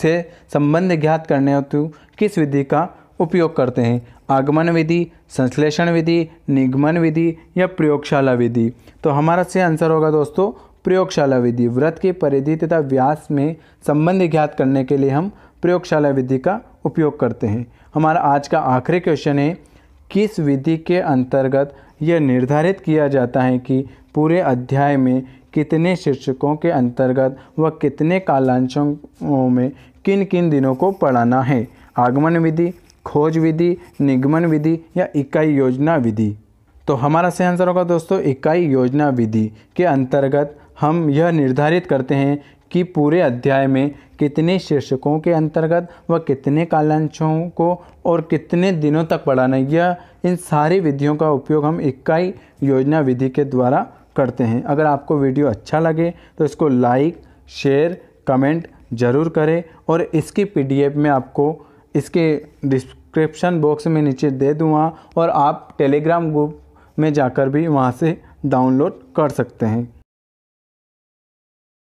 से संबंध ज्ञात करने हेतु किस विधि का उपयोग करते हैं आगमन विधि संश्लेषण विधि निगमन विधि या प्रयोगशाला विधि तो हमारा से आंसर होगा दोस्तों प्रयोगशाला विधि व्रत की परिधि तथा व्यास में संबंध ज्ञात करने के लिए हम प्रयोगशाला विधि का उपयोग करते हैं हमारा आज का आखिरी क्वेश्चन है किस विधि के अंतर्गत यह निर्धारित किया जाता है कि पूरे अध्याय में कितने शीर्षकों के अंतर्गत व कितने कालांशों में किन किन दिनों को पढ़ाना है आगमन विधि खोज विधि निगमन विधि या इकाई योजना विधि तो हमारा सही आंसर होगा दोस्तों इकाई योजना विधि के अंतर्गत हम यह निर्धारित करते हैं कि पूरे अध्याय में कितने शीर्षकों के अंतर्गत व कितने कालांशों को और कितने दिनों तक पढ़ाना यह इन सारी विधियों का उपयोग हम इकाई योजना विधि के द्वारा करते हैं अगर आपको वीडियो अच्छा लगे तो इसको लाइक शेयर कमेंट ज़रूर करें और इसकी पी में आपको इसके डिस्क्रिप्शन बॉक्स में नीचे दे दूँगा और आप टेलीग्राम ग्रुप में जाकर भी वहाँ से डाउनलोड कर सकते हैं